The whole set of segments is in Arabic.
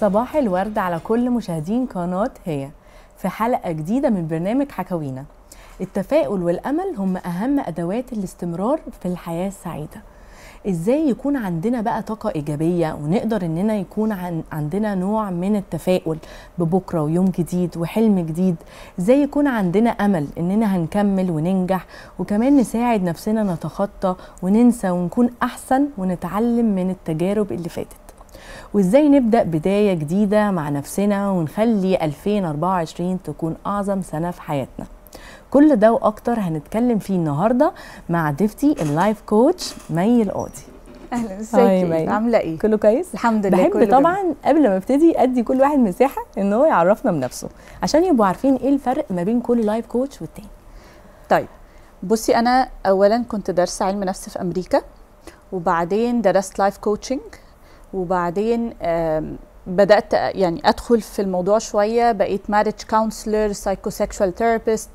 صباح الورد على كل مشاهدين قناة هي في حلقة جديدة من برنامج حكاوينا التفاؤل والأمل هم أهم أدوات الاستمرار في الحياة السعيدة ازاي يكون عندنا بقى طاقة إيجابية ونقدر إننا يكون عن عندنا نوع من التفاؤل ببكرة ويوم جديد وحلم جديد ازاي يكون عندنا أمل إننا هنكمل وننجح وكمان نساعد نفسنا نتخطى وننسى ونكون أحسن ونتعلم من التجارب اللي فاتت وازاي نبدا بدايه جديده مع نفسنا ونخلي 2024 تكون اعظم سنه في حياتنا كل ده واكتر هنتكلم فيه النهارده مع ضيفتي اللايف كوتش مي القاضي اهلا ازيك عامله ايه كله كويس الحمد لله بحب طبعا جميل. قبل ما ابتدي ادي كل واحد مساحه ان هو يعرفنا بنفسه عشان يبقوا عارفين ايه الفرق ما بين كل لايف كوتش والتاني طيب بصي انا اولا كنت دارسه علم نفس في امريكا وبعدين درست لايف كوتشنج وبعدين بدات يعني ادخل في الموضوع شويه بقيت مارج كونسلر سايكوسيكشوال ثيرابيست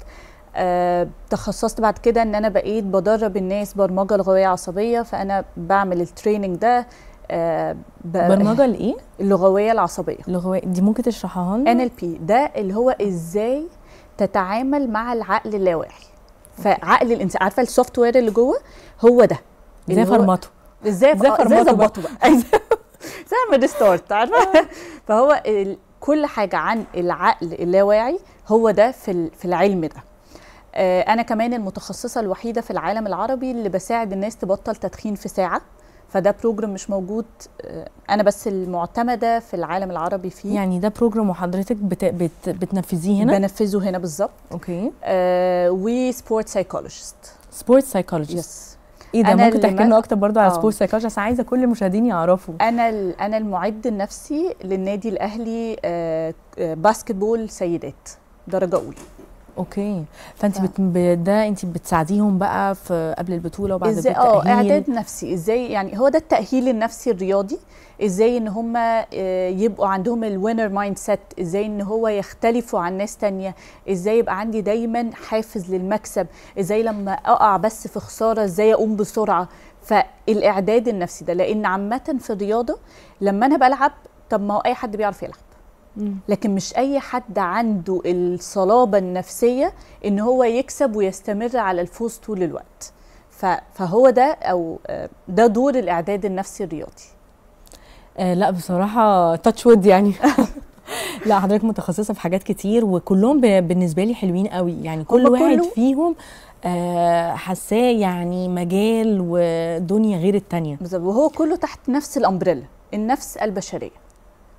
تخصصت بعد كده ان انا بقيت بدرب الناس برمجه لغويه عصبيه فانا بعمل التريننج ده برمجه الايه اللغويه العصبيه لغويه دي ممكن تشرحها لنا ان ال بي ده اللي هو ازاي تتعامل مع العقل اللاواعي فعقل الانسان عارفه السوفت وير اللي جوه هو ده ازاي فرمته ازاي ازاي ظبطه آه، بقى اعمل ستارت عارفه آه. فهو كل حاجه عن العقل اللاواعي هو ده في في العلم ده آه، انا كمان المتخصصه الوحيده في العالم العربي اللي بساعد الناس تبطل تدخين في ساعه فده بروجرام مش موجود آه، انا بس المعتمده في العالم العربي فيه يعني ده بروجرام وحضرتك بت... بت... بتنفذيه هنا بنفذه هنا بالظبط اوكي آه وسبورت سايكولوجيست سبورت سايكولوجيست ايه ده ممكن تحكي لنا اكتر برضو على سبورت سايكولوجي عشان عايزه كل المشاهدين يعرفوا انا انا المعد النفسي للنادي الاهلي آه، آه، باسكت بول سيدات درجه اولى اوكي فانت ف... ده انت بتساعديهم بقى في قبل البطوله وبعد ازاي اه اعداد نفسي ازاي يعني هو ده التاهيل النفسي الرياضي ازاي ان هم آه، يبقوا عندهم الوينر مايند سيت ازاي ان هو يختلفوا عن ناس تانية ازاي يبقى عندي دايما حافز للمكسب ازاي لما اقع بس في خساره ازاي اقوم بسرعه فالاعداد النفسي ده لان عامه في الرياضه لما انا بلعب طب ما هو اي حد بيعرف يلعب لكن مش اي حد عنده الصلابه النفسيه ان هو يكسب ويستمر على الفوز طول الوقت فهو ده او ده دور الاعداد النفسي الرياضي آه لا بصراحه تاتش وود يعني لا حضرتك متخصصه في حاجات كتير وكلهم بالنسبه لي حلوين قوي يعني كل واحد فيهم آه حاساه يعني مجال ودنيا غير التانية بالظبط وهو كله تحت نفس الامبريلا النفس البشريه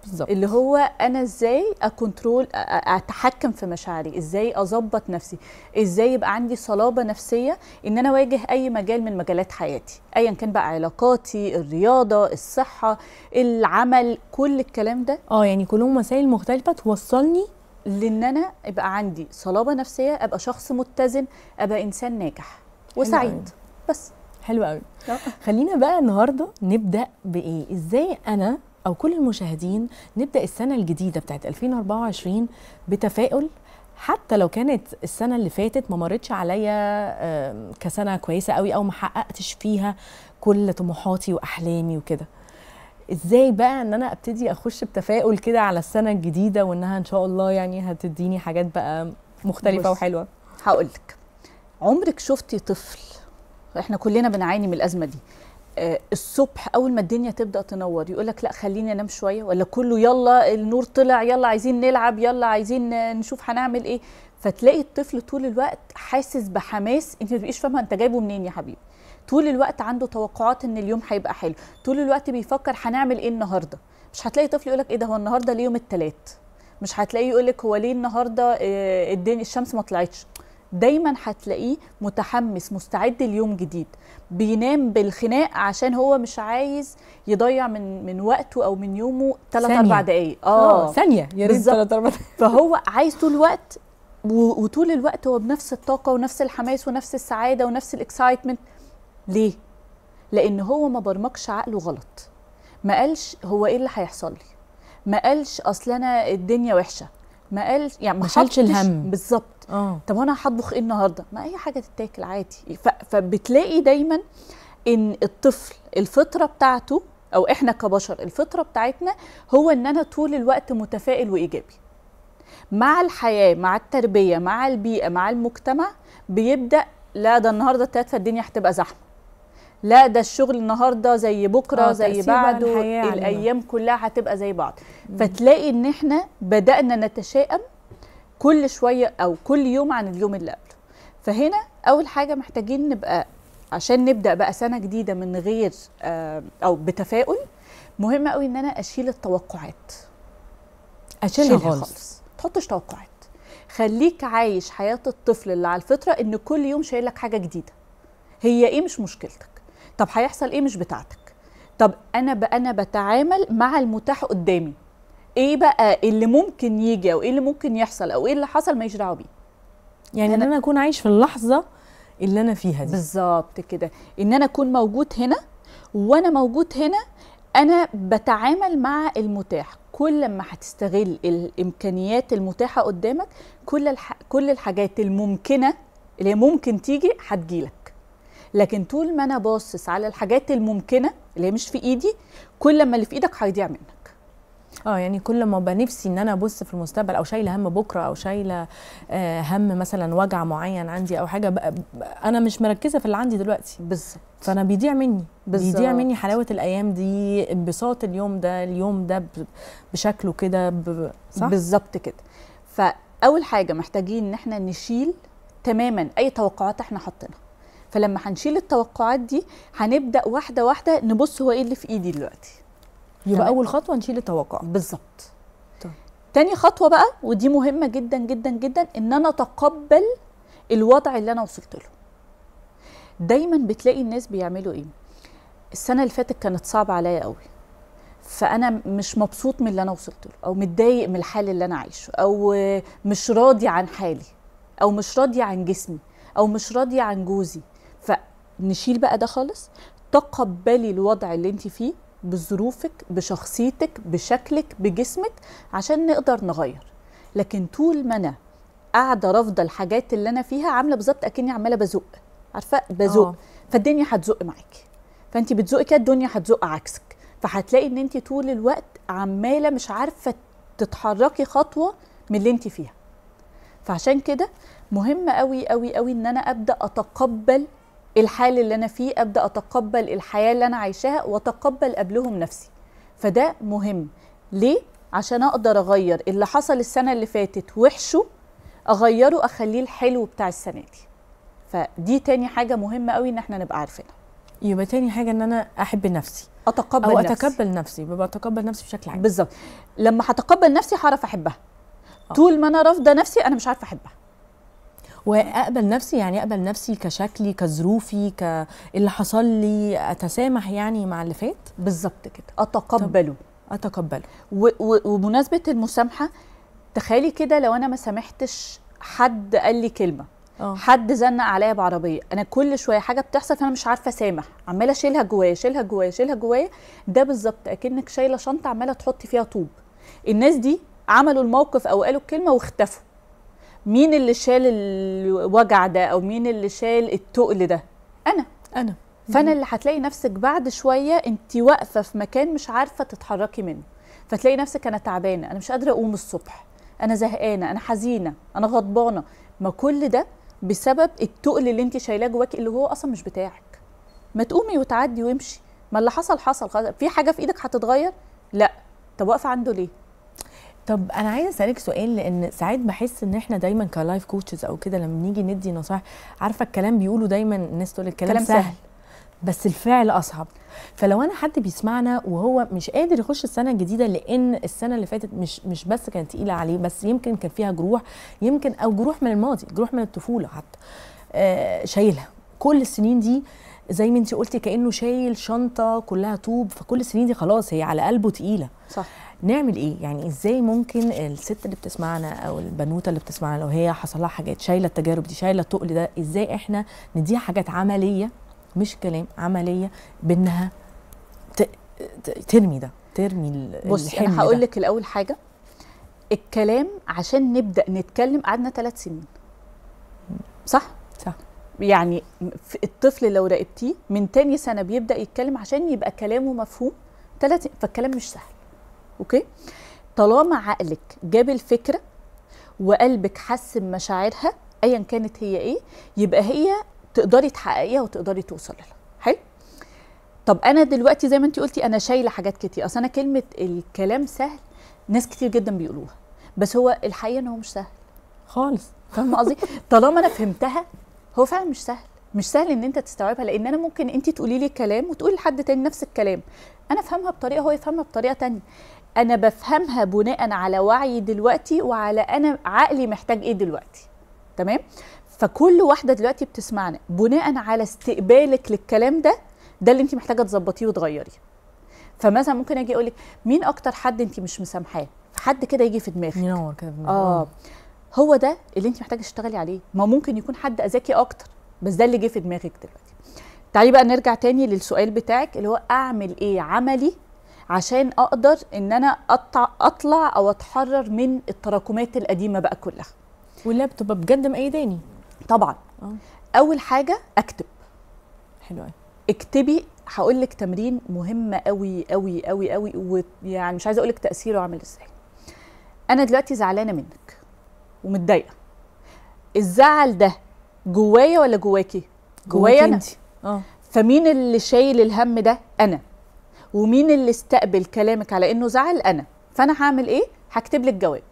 بالزبط. اللي هو انا ازاي اكونترول اتحكم في مشاعري ازاي اظبط نفسي ازاي يبقى عندي صلابه نفسيه ان انا اواجه اي مجال من مجالات حياتي ايا كان بقى علاقاتي الرياضه الصحه العمل كل الكلام ده اه يعني كلهم مسائل مختلفه توصلني لان انا يبقى عندي صلابه نفسيه ابقى شخص متزن ابقى انسان ناجح وسعيد بس حلو قوي آه. خلينا بقى النهارده نبدا بايه ازاي انا أو كل المشاهدين نبدأ السنة الجديدة بتاعت 2024 بتفاؤل حتى لو كانت السنه اللي فاتت ما مرتش عليا كسنه كويسه قوي او ما حققتش فيها كل طموحاتي واحلامي وكده ازاي بقى ان انا ابتدي اخش بتفاؤل كده على السنه الجديده وانها ان شاء الله يعني هتديني حاجات بقى مختلفه وحلوه هقولك عمرك شفتي طفل احنا كلنا بنعاني من الازمه دي آه، الصبح اول ما الدنيا تبدا تنور يقول لك لا خليني انام شويه ولا كله يلا النور طلع يلا عايزين نلعب يلا عايزين نشوف هنعمل ايه فتلاقي الطفل طول الوقت حاسس بحماس انت ما تبقيش فاهمه انت جايبه منين يا حبيبي طول الوقت عنده توقعات ان اليوم هيبقى حلو طول الوقت بيفكر هنعمل ايه النهارده مش هتلاقي طفل يقول لك ايه ده هو النهارده ليه يوم الثلاث مش هتلاقيه يقول لك هو ليه النهارده آه، الدنيا الشمس ما طلعتش دايما هتلاقيه متحمس مستعد ليوم جديد بينام بالخناق عشان هو مش عايز يضيع من من وقته او من يومه 3 4 دقائق اه ثانيه يا ريت 3 4 فهو عايز طول الوقت وطول الوقت هو بنفس الطاقه ونفس الحماس ونفس السعاده ونفس الاكسايتمنت ليه لان هو ما برمجش عقله غلط ما قالش هو ايه اللي هيحصل لي ما قالش اصل انا الدنيا وحشه ما قالش يعني ما شالش الهم بالظبط اه طب وانا هطبخ ايه النهارده ما اي حاجه تتاكل عادي فبتلاقي دايما ان الطفل الفطره بتاعته او احنا كبشر الفطره بتاعتنا هو ان انا طول الوقت متفائل وايجابي مع الحياه مع التربيه مع البيئه مع المجتمع بيبدا لا ده النهارده التلات فالدنيا هتبقى زحمه لا ده الشغل النهارده زي بكره آه، زي بعده الايام كلها هتبقى زي بعض فتلاقي ان احنا بدانا نتشائم كل شويه او كل يوم عن اليوم اللي قبله فهنا اول حاجه محتاجين نبقى عشان نبدا بقى سنه جديده من غير آه، او بتفاؤل مهم قوي ان انا اشيل التوقعات اشيلها خالص, ما تحطش توقعات خليك عايش حياه الطفل اللي على الفطره ان كل يوم شايل لك حاجه جديده هي ايه مش مشكلتك طب هيحصل ايه مش بتاعتك طب انا بقى انا بتعامل مع المتاح قدامي ايه بقى اللي ممكن يجي او ايه اللي ممكن يحصل او ايه اللي حصل ما دعوه بيه يعني ان انا اكون عايش في اللحظه اللي انا فيها دي بالظبط كده ان انا اكون موجود هنا وانا موجود هنا انا بتعامل مع المتاح كل ما هتستغل الامكانيات المتاحه قدامك كل الح... كل الحاجات الممكنه اللي ممكن تيجي هتجيلك لكن طول ما انا باصص على الحاجات الممكنه اللي هي مش في ايدي كل ما اللي في ايدك هيضيع منك اه يعني كل ما ابقى نفسي ان انا ابص في المستقبل او شايله هم بكره او شايله آه، هم مثلا وجع معين عندي او حاجه بقى انا مش مركزه في اللي عندي دلوقتي بالظبط فانا بيضيع مني بالزبط. بيضيع مني حلاوه الايام دي انبساط اليوم ده اليوم ده بشكله كده ب... صح بالظبط كده فاول حاجه محتاجين ان احنا نشيل تماما اي توقعات احنا حاطينها فلما هنشيل التوقعات دي هنبدا واحده واحده نبص هو ايه اللي في ايدي دلوقتي يبقى اول خطوه نشيل التوقع بالظبط طيب. تاني خطوه بقى ودي مهمه جدا جدا جدا ان انا اتقبل الوضع اللي انا وصلت له دايما بتلاقي الناس بيعملوا ايه السنه اللي فاتت كانت صعبه عليا قوي فانا مش مبسوط من اللي انا وصلت له او متضايق من الحال اللي انا عايشه او مش راضي عن حالي او مش راضي عن جسمي او مش راضي عن جوزي نشيل بقى ده خالص تقبلي الوضع اللي انت فيه بظروفك بشخصيتك بشكلك بجسمك عشان نقدر نغير لكن طول ما انا قاعده رافضه الحاجات اللي انا فيها عامله بالظبط اكني عماله بزق عارفه بزق أوه. فالدنيا هتزق معاكي فانت بتزقي كده الدنيا هتزق عكسك فهتلاقي ان انت طول الوقت عماله مش عارفه تتحركي خطوه من اللي انت فيها فعشان كده مهم قوي قوي قوي ان انا ابدا اتقبل الحال اللي انا فيه ابدا اتقبل الحياه اللي انا عايشاها واتقبل قبلهم نفسي فده مهم ليه عشان اقدر اغير اللي حصل السنه اللي فاتت وحشه اغيره اخليه الحلو بتاع السنه دي فدي تاني حاجه مهمه قوي ان احنا نبقى عارفينها يبقى تاني حاجه ان انا احب نفسي اتقبل او نفسي. اتقبل نفسي ببقى اتقبل نفسي بشكل عام بالظبط لما هتقبل نفسي هعرف احبها طول ما انا رافضه نفسي انا مش عارفه احبها واقبل نفسي يعني اقبل نفسي كشكلي كظروفي ك اللي حصل لي اتسامح يعني مع اللي فات بالظبط كده اتقبله اتقبله وبمناسبه المسامحه تخيلي كده لو انا ما سامحتش حد قال لي كلمه أوه. حد زنق عليا بعربيه انا كل شويه حاجه بتحصل فانا مش عارفه اسامح عماله اشيلها جوايا اشيلها جوايا اشيلها جوايا ده بالظبط اكنك شايله شنطه عماله تحطي فيها طوب الناس دي عملوا الموقف او قالوا الكلمه واختفوا مين اللي شال الوجع ده او مين اللي شال التقل ده انا انا فانا اللي هتلاقي نفسك بعد شويه انت واقفه في مكان مش عارفه تتحركي منه فتلاقي نفسك انا تعبانه انا مش قادره اقوم الصبح انا زهقانه انا حزينه انا غضبانه ما كل ده بسبب التقل اللي انت شايلاه جواك اللي هو اصلا مش بتاعك ما تقومي وتعدي وامشي ما اللي حصل حصل في حاجه في ايدك هتتغير لا طب واقفه عنده ليه طب انا عايزه اسالك سؤال لان ساعات بحس ان احنا دايما كلايف كوتشز او كده لما نيجي ندي نصائح عارفه الكلام بيقولوا دايما الناس تقول الكلام سهل, سهل بس الفعل اصعب فلو انا حد بيسمعنا وهو مش قادر يخش السنه الجديده لان السنه اللي فاتت مش مش بس كانت تقيله عليه بس يمكن كان فيها جروح يمكن او جروح من الماضي جروح من الطفوله حتى آه شايلها كل السنين دي زي ما انت قلتي كانه شايل شنطه كلها طوب فكل السنين دي خلاص هي على قلبه تقيله صح نعمل ايه يعني ازاي ممكن الست اللي بتسمعنا او البنوته اللي بتسمعنا لو هي حصل لها حاجات شايله التجارب دي شايله التقل ده ازاي احنا نديها حاجات عمليه مش كلام عمليه بانها ترمي ده ترمي بص انا هقول لك الاول حاجه الكلام عشان نبدا نتكلم قعدنا ثلاث سنين صح صح يعني الطفل لو راقبتيه من تاني سنه بيبدا يتكلم عشان يبقى كلامه مفهوم ثلاث فالكلام مش سهل اوكي طالما عقلك جاب الفكره وقلبك حس بمشاعرها ايا كانت هي ايه يبقى هي تقدري تحققيها وتقدري توصلي لها حلو طب انا دلوقتي زي ما انت قلتي انا شايله حاجات كتير اصل انا كلمه الكلام سهل ناس كتير جدا بيقولوها بس هو الحقيقه ان هو مش سهل خالص فاهمه قصدي طالما انا فهمتها هو فعلا مش سهل مش سهل ان انت تستوعبها لان انا ممكن انت تقولي لي كلام وتقولي لحد تاني نفس الكلام انا افهمها بطريقه هو يفهمها بطريقه تانية انا بفهمها بناء على وعي دلوقتي وعلى انا عقلي محتاج ايه دلوقتي تمام فكل واحده دلوقتي بتسمعنا بناء على استقبالك للكلام ده ده اللي انت محتاجه تظبطيه وتغيريه فمثلا ممكن اجي اقول لك مين اكتر حد انت مش مسامحاه حد كده يجي في دماغك ينور كده اه هو ده اللي انت محتاجه تشتغلي عليه ما ممكن يكون حد اذاكي اكتر بس ده اللي جه في دماغك دلوقتي تعالي بقى نرجع تاني للسؤال بتاعك اللي هو اعمل ايه عملي عشان اقدر ان انا اطلع او اتحرر من التراكمات القديمه بقى كلها واللاب تبقى بجد مأيداني طبعا أوه. اول حاجه اكتب حلو اكتبي هقول لك تمرين مهم قوي قوي قوي قوي ويعني مش عايزه اقول لك تاثيره عامل ازاي انا دلوقتي زعلانه منك ومتضايقه الزعل ده جوايا ولا جواكي جوايا انا اه فمين اللي شايل الهم ده انا ومين اللي استقبل كلامك على انه زعل انا فانا هعمل ايه هكتب لك جواب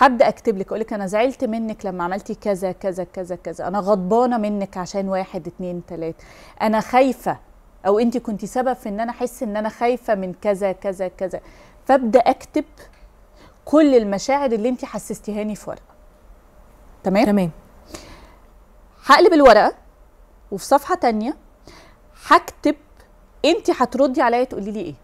هبدا اكتب لك اقول لك انا زعلت منك لما عملتي كذا كذا كذا كذا انا غضبانه منك عشان واحد اتنين تلاته انا خايفه او انت كنت سبب في ان انا احس ان انا خايفه من كذا كذا كذا فابدا اكتب كل المشاعر اللي انت حسستيهاني في ورقه تمام تمام هقلب الورقه وفي صفحه تانية هكتب انت هتردي عليا تقولي لي ايه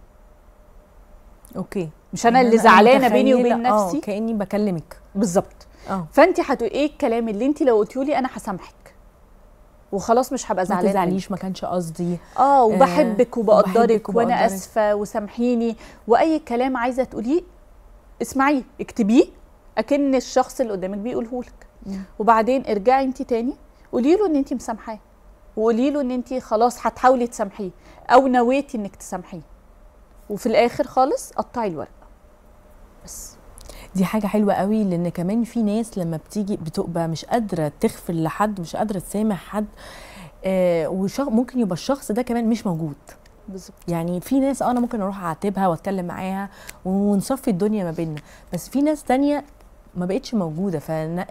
اوكي مش انا اللي زعلانه بيني وبين آه، نفسي كاني بكلمك بالظبط آه. فانت هتقولي ايه الكلام اللي انت لو قلتيه لي انا هسامحك وخلاص مش هبقى زعلانه ما تزعليش ما كانش قصدي اه وبحبك آه، وبقدرك وانا اسفه وسامحيني واي كلام عايزه تقوليه اسمعيه اكتبيه اكن الشخص اللي قدامك بيقوله لك وبعدين ارجعي انت تاني قولي له ان انت مسامحاه وقولي له ان انت خلاص هتحاولي تسامحيه او نويتي انك تسامحيه وفي الاخر خالص قطعي الورق بس دي حاجه حلوه قوي لان كمان في ناس لما بتيجي بتبقى مش قادره تغفر لحد مش قادره تسامح حد آه وممكن يبقى الشخص ده كمان مش موجود بالظبط يعني في ناس آه، انا ممكن اروح اعاتبها واتكلم معاها ونصفي الدنيا ما بيننا بس في ناس تانية ما بقتش موجوده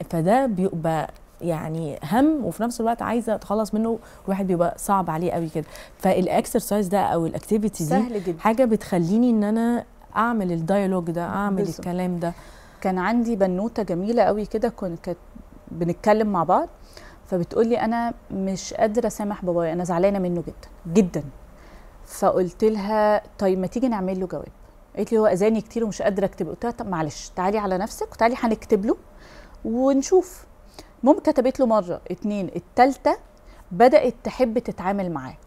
فده بيبقى يعني هم وفي نفس الوقت عايزه اتخلص منه الواحد بيبقى صعب عليه قوي كده فالاكسرسايز ده او الاكتيفيتي دي سهل جدا. حاجه بتخليني ان انا اعمل الديالوج ده اعمل بالزبط. الكلام ده كان عندي بنوته جميله قوي كده كنت بنتكلم مع بعض فبتقول لي انا مش قادره اسامح بابايا انا زعلانه منه جدا جدا فقلت لها طيب ما تيجي نعمل له جواب قالت لي هو اذاني كتير ومش قادره اكتب قلت لها طب معلش تعالي على نفسك وتعالي هنكتب له ونشوف مم كتبت له مره اتنين التالته بدات تحب تتعامل معاه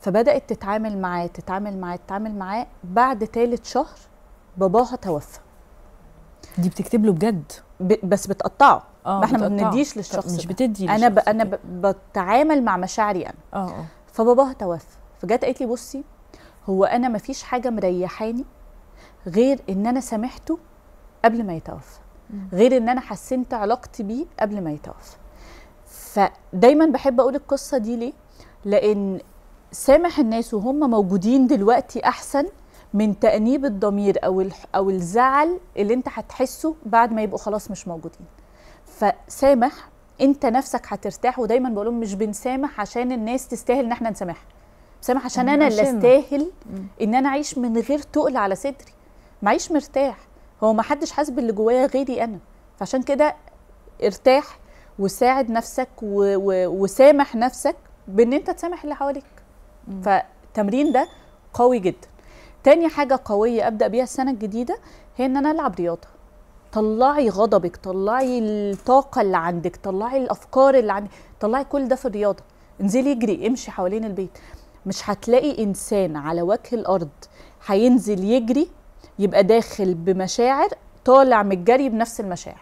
فبدات تتعامل معاه تتعامل معاه تتعامل معاه بعد تالت شهر باباها توفى دي بتكتب له بجد ب... بس بتقطعه آه، ما احنا ما بنديش للشخص مش بتدي انا ب... انا ب... بتعامل مع مشاعري انا آه،, اه فباباها توفى فجت قالت لي بصي هو انا ما فيش حاجه مريحاني غير ان انا سامحته قبل ما يتوفى غير ان انا حسنت علاقتي بيه قبل ما يتوفى فدايما بحب اقول القصه دي ليه لان سامح الناس وهم موجودين دلوقتي احسن من تانيب الضمير او او الزعل اللي انت هتحسه بعد ما يبقوا خلاص مش موجودين فسامح انت نفسك هترتاح ودايما بقول لهم مش بنسامح عشان الناس تستاهل ان احنا نسامحها سامح عشان انا اللي استاهل ان انا اعيش من غير تقل على صدري معيش مرتاح هو ما حدش حاسس باللي جوايا غيري انا فعشان كده ارتاح وساعد نفسك و... و... وسامح نفسك بان انت تسامح اللي حواليك فالتمرين ده قوي جدا تاني حاجة قوية أبدأ بيها السنة الجديدة هي إن أنا ألعب رياضة طلعي غضبك طلعي الطاقة اللي عندك طلعي الأفكار اللي عندك طلعي كل ده في الرياضة انزلي اجري امشي حوالين البيت مش هتلاقي إنسان على وجه الأرض هينزل يجري يبقى داخل بمشاعر طالع من الجري بنفس المشاعر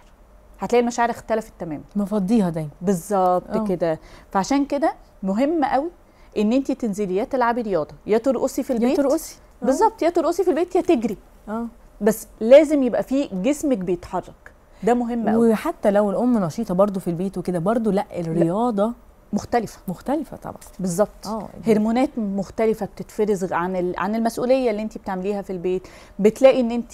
هتلاقي المشاعر اختلفت تماما مفضيها دايما بالظبط آه. كده فعشان كده مهم قوي ان انت تنزلي يا تلعبي رياضه يا ترقصي في البيت يا ترقصي آه. بالظبط يا ترقصي في البيت يا تجري اه بس لازم يبقى في جسمك بيتحرك ده مهم قوي وحتى لو الام نشيطه برضو في البيت وكده برضو لا الرياضه لا. مختلفة مختلفة طبعا بالظبط آه، هرمونات مختلفة بتتفرز عن عن المسؤولية اللي انت بتعمليها في البيت بتلاقي ان انت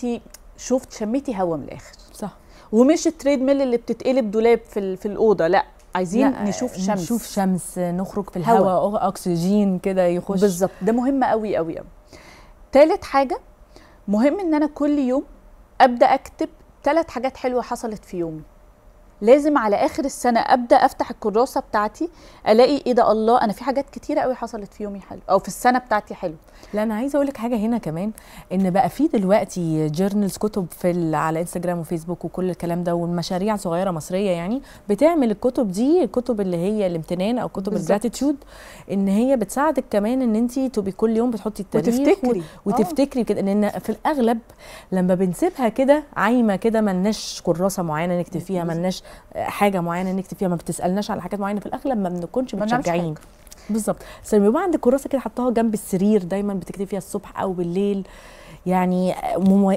شفت شميتي هوا من الاخر صح ومش التريد ميل اللي بتتقلب دولاب في في الاوضه لا عايزين لا نشوف شمس نشوف شمس نخرج في الهواء اكسجين كده يخش بالظبط ده مهم قوي قوي قوي تالت حاجه مهم ان انا كل يوم ابدا اكتب ثلاث حاجات حلوه حصلت في يومي لازم على اخر السنه ابدا افتح الكراسه بتاعتي الاقي ايه ده الله انا في حاجات كتيره قوي حصلت في يومي حلو او في السنه بتاعتي حلو لا انا عايزه اقول لك حاجه هنا كمان ان بقى في دلوقتي جورنالز كتب في على انستجرام وفيسبوك وكل الكلام ده والمشاريع صغيره مصريه يعني بتعمل الكتب دي الكتب اللي هي الامتنان او كتب الجراتيتيود ان هي بتساعدك كمان ان انت تبقي كل يوم بتحطي التاريخ وتفتكري وتفتكري كده ان في الاغلب لما بنسيبها كده عايمه كده ملناش كراسه معينه نكتب فيها ملناش حاجه معينه نكتب فيها ما بتسالناش على حاجات معينه في الاغلب ما بنكونش متشجعين بالظبط بقى عندك كراسه كده حطاها جنب السرير دايما بتكتب فيها الصبح او بالليل يعني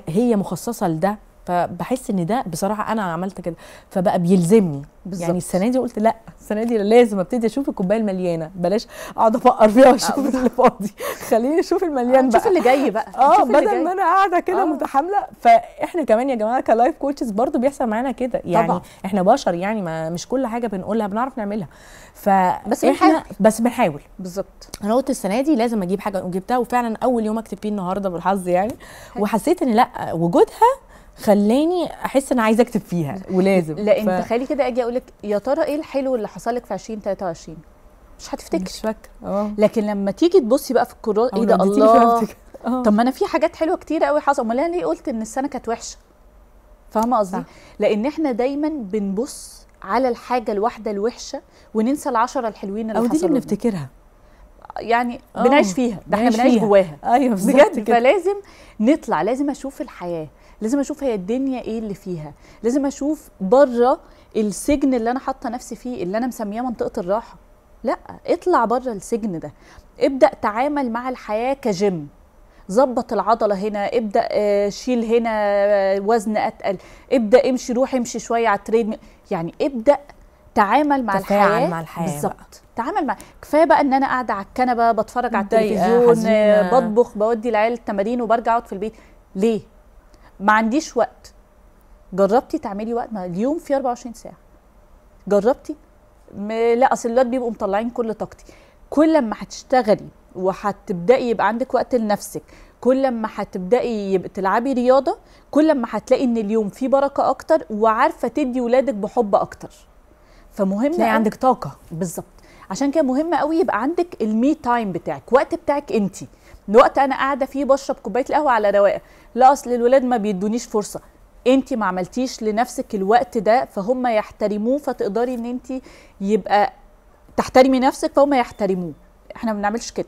هي مخصصه لده فبحس ان ده بصراحه انا عملت كده فبقى بيلزمني بالزبط. يعني السنه دي قلت لا السنه دي لازم ابتدي اشوف الكوبايه المليانه بلاش اقعد افقر فيها واشوف اللي فاضي خليني اشوف المليان آه بقى شوف اللي جاي بقى اه بدل ما انا قاعده كده آه. متحامله فاحنا كمان يا جماعه كلايف كوتشز برضو بيحصل معانا كده يعني طبعا. احنا بشر يعني ما مش كل حاجه بنقولها بنعرف نعملها ف بس بنحاول بس بنحاول بالظبط انا قلت السنه دي لازم اجيب حاجه وجبتها وفعلا اول يوم اكتب فيه النهارده بالحظ يعني حاجة. وحسيت ان لا وجودها خلاني احس انا عايزه اكتب فيها ولازم لا ف... تخيلي كده اجي اقول لك يا ترى ايه الحلو اللي حصل لك في 2023 مش هتفتكر مش فاكره اه لكن لما تيجي تبصي بقى في الكورونا ايه ده الله آه. طب ما انا في حاجات حلوه كتير قوي حصل امال انا ليه قلت ان السنه كانت وحشه فاهمه قصدي لان احنا دايما بنبص على الحاجه الواحده الوحشه وننسى العشره الحلوين اللي حصلوا او دي اللي بنفتكرها يعني أوه. بنعيش فيها ده احنا بنعيش جواها ايوه بجد فلازم نطلع لازم اشوف الحياه لازم اشوف هي الدنيا ايه اللي فيها لازم اشوف بره السجن اللي انا حاطه نفسي فيه اللي انا مسمياه منطقه الراحه لا اطلع بره السجن ده ابدا تعامل مع الحياه كجيم ظبط العضله هنا ابدا آه، شيل هنا آه، وزن اتقل ابدا امشي روح امشي شويه على التريد يعني ابدا تعامل مع الحياه مع الحياه بالظبط تعامل مع كفايه بقى ان انا قاعده على الكنبه بتفرج على التلفزيون آه، بطبخ بودي العيال التمارين وبرجع اقعد في البيت ليه ما عنديش وقت جربتي تعملي وقت ما اليوم فيه 24 ساعه جربتي م... لا اصل الولاد بيبقوا مطلعين كل طاقتي كل ما هتشتغلي وهتبداي يبقى عندك وقت لنفسك كل ما هتبداي يبقى تلعبي رياضه كل ما هتلاقي ان اليوم فيه بركه اكتر وعارفه تدي ولادك بحب اكتر فمهم تلاقي عندك طاقه بالظبط عشان كده مهم قوي يبقى عندك المي تايم بتاعك وقت بتاعك انت وقت انا قاعده فيه بشرب كوبايه القهوه على رواقه لا اصل الولاد ما بيدونيش فرصه انت ما عملتيش لنفسك الوقت ده فهم يحترموه فتقدري ان انت يبقى تحترمي نفسك فهم يحترموه احنا ما بنعملش كده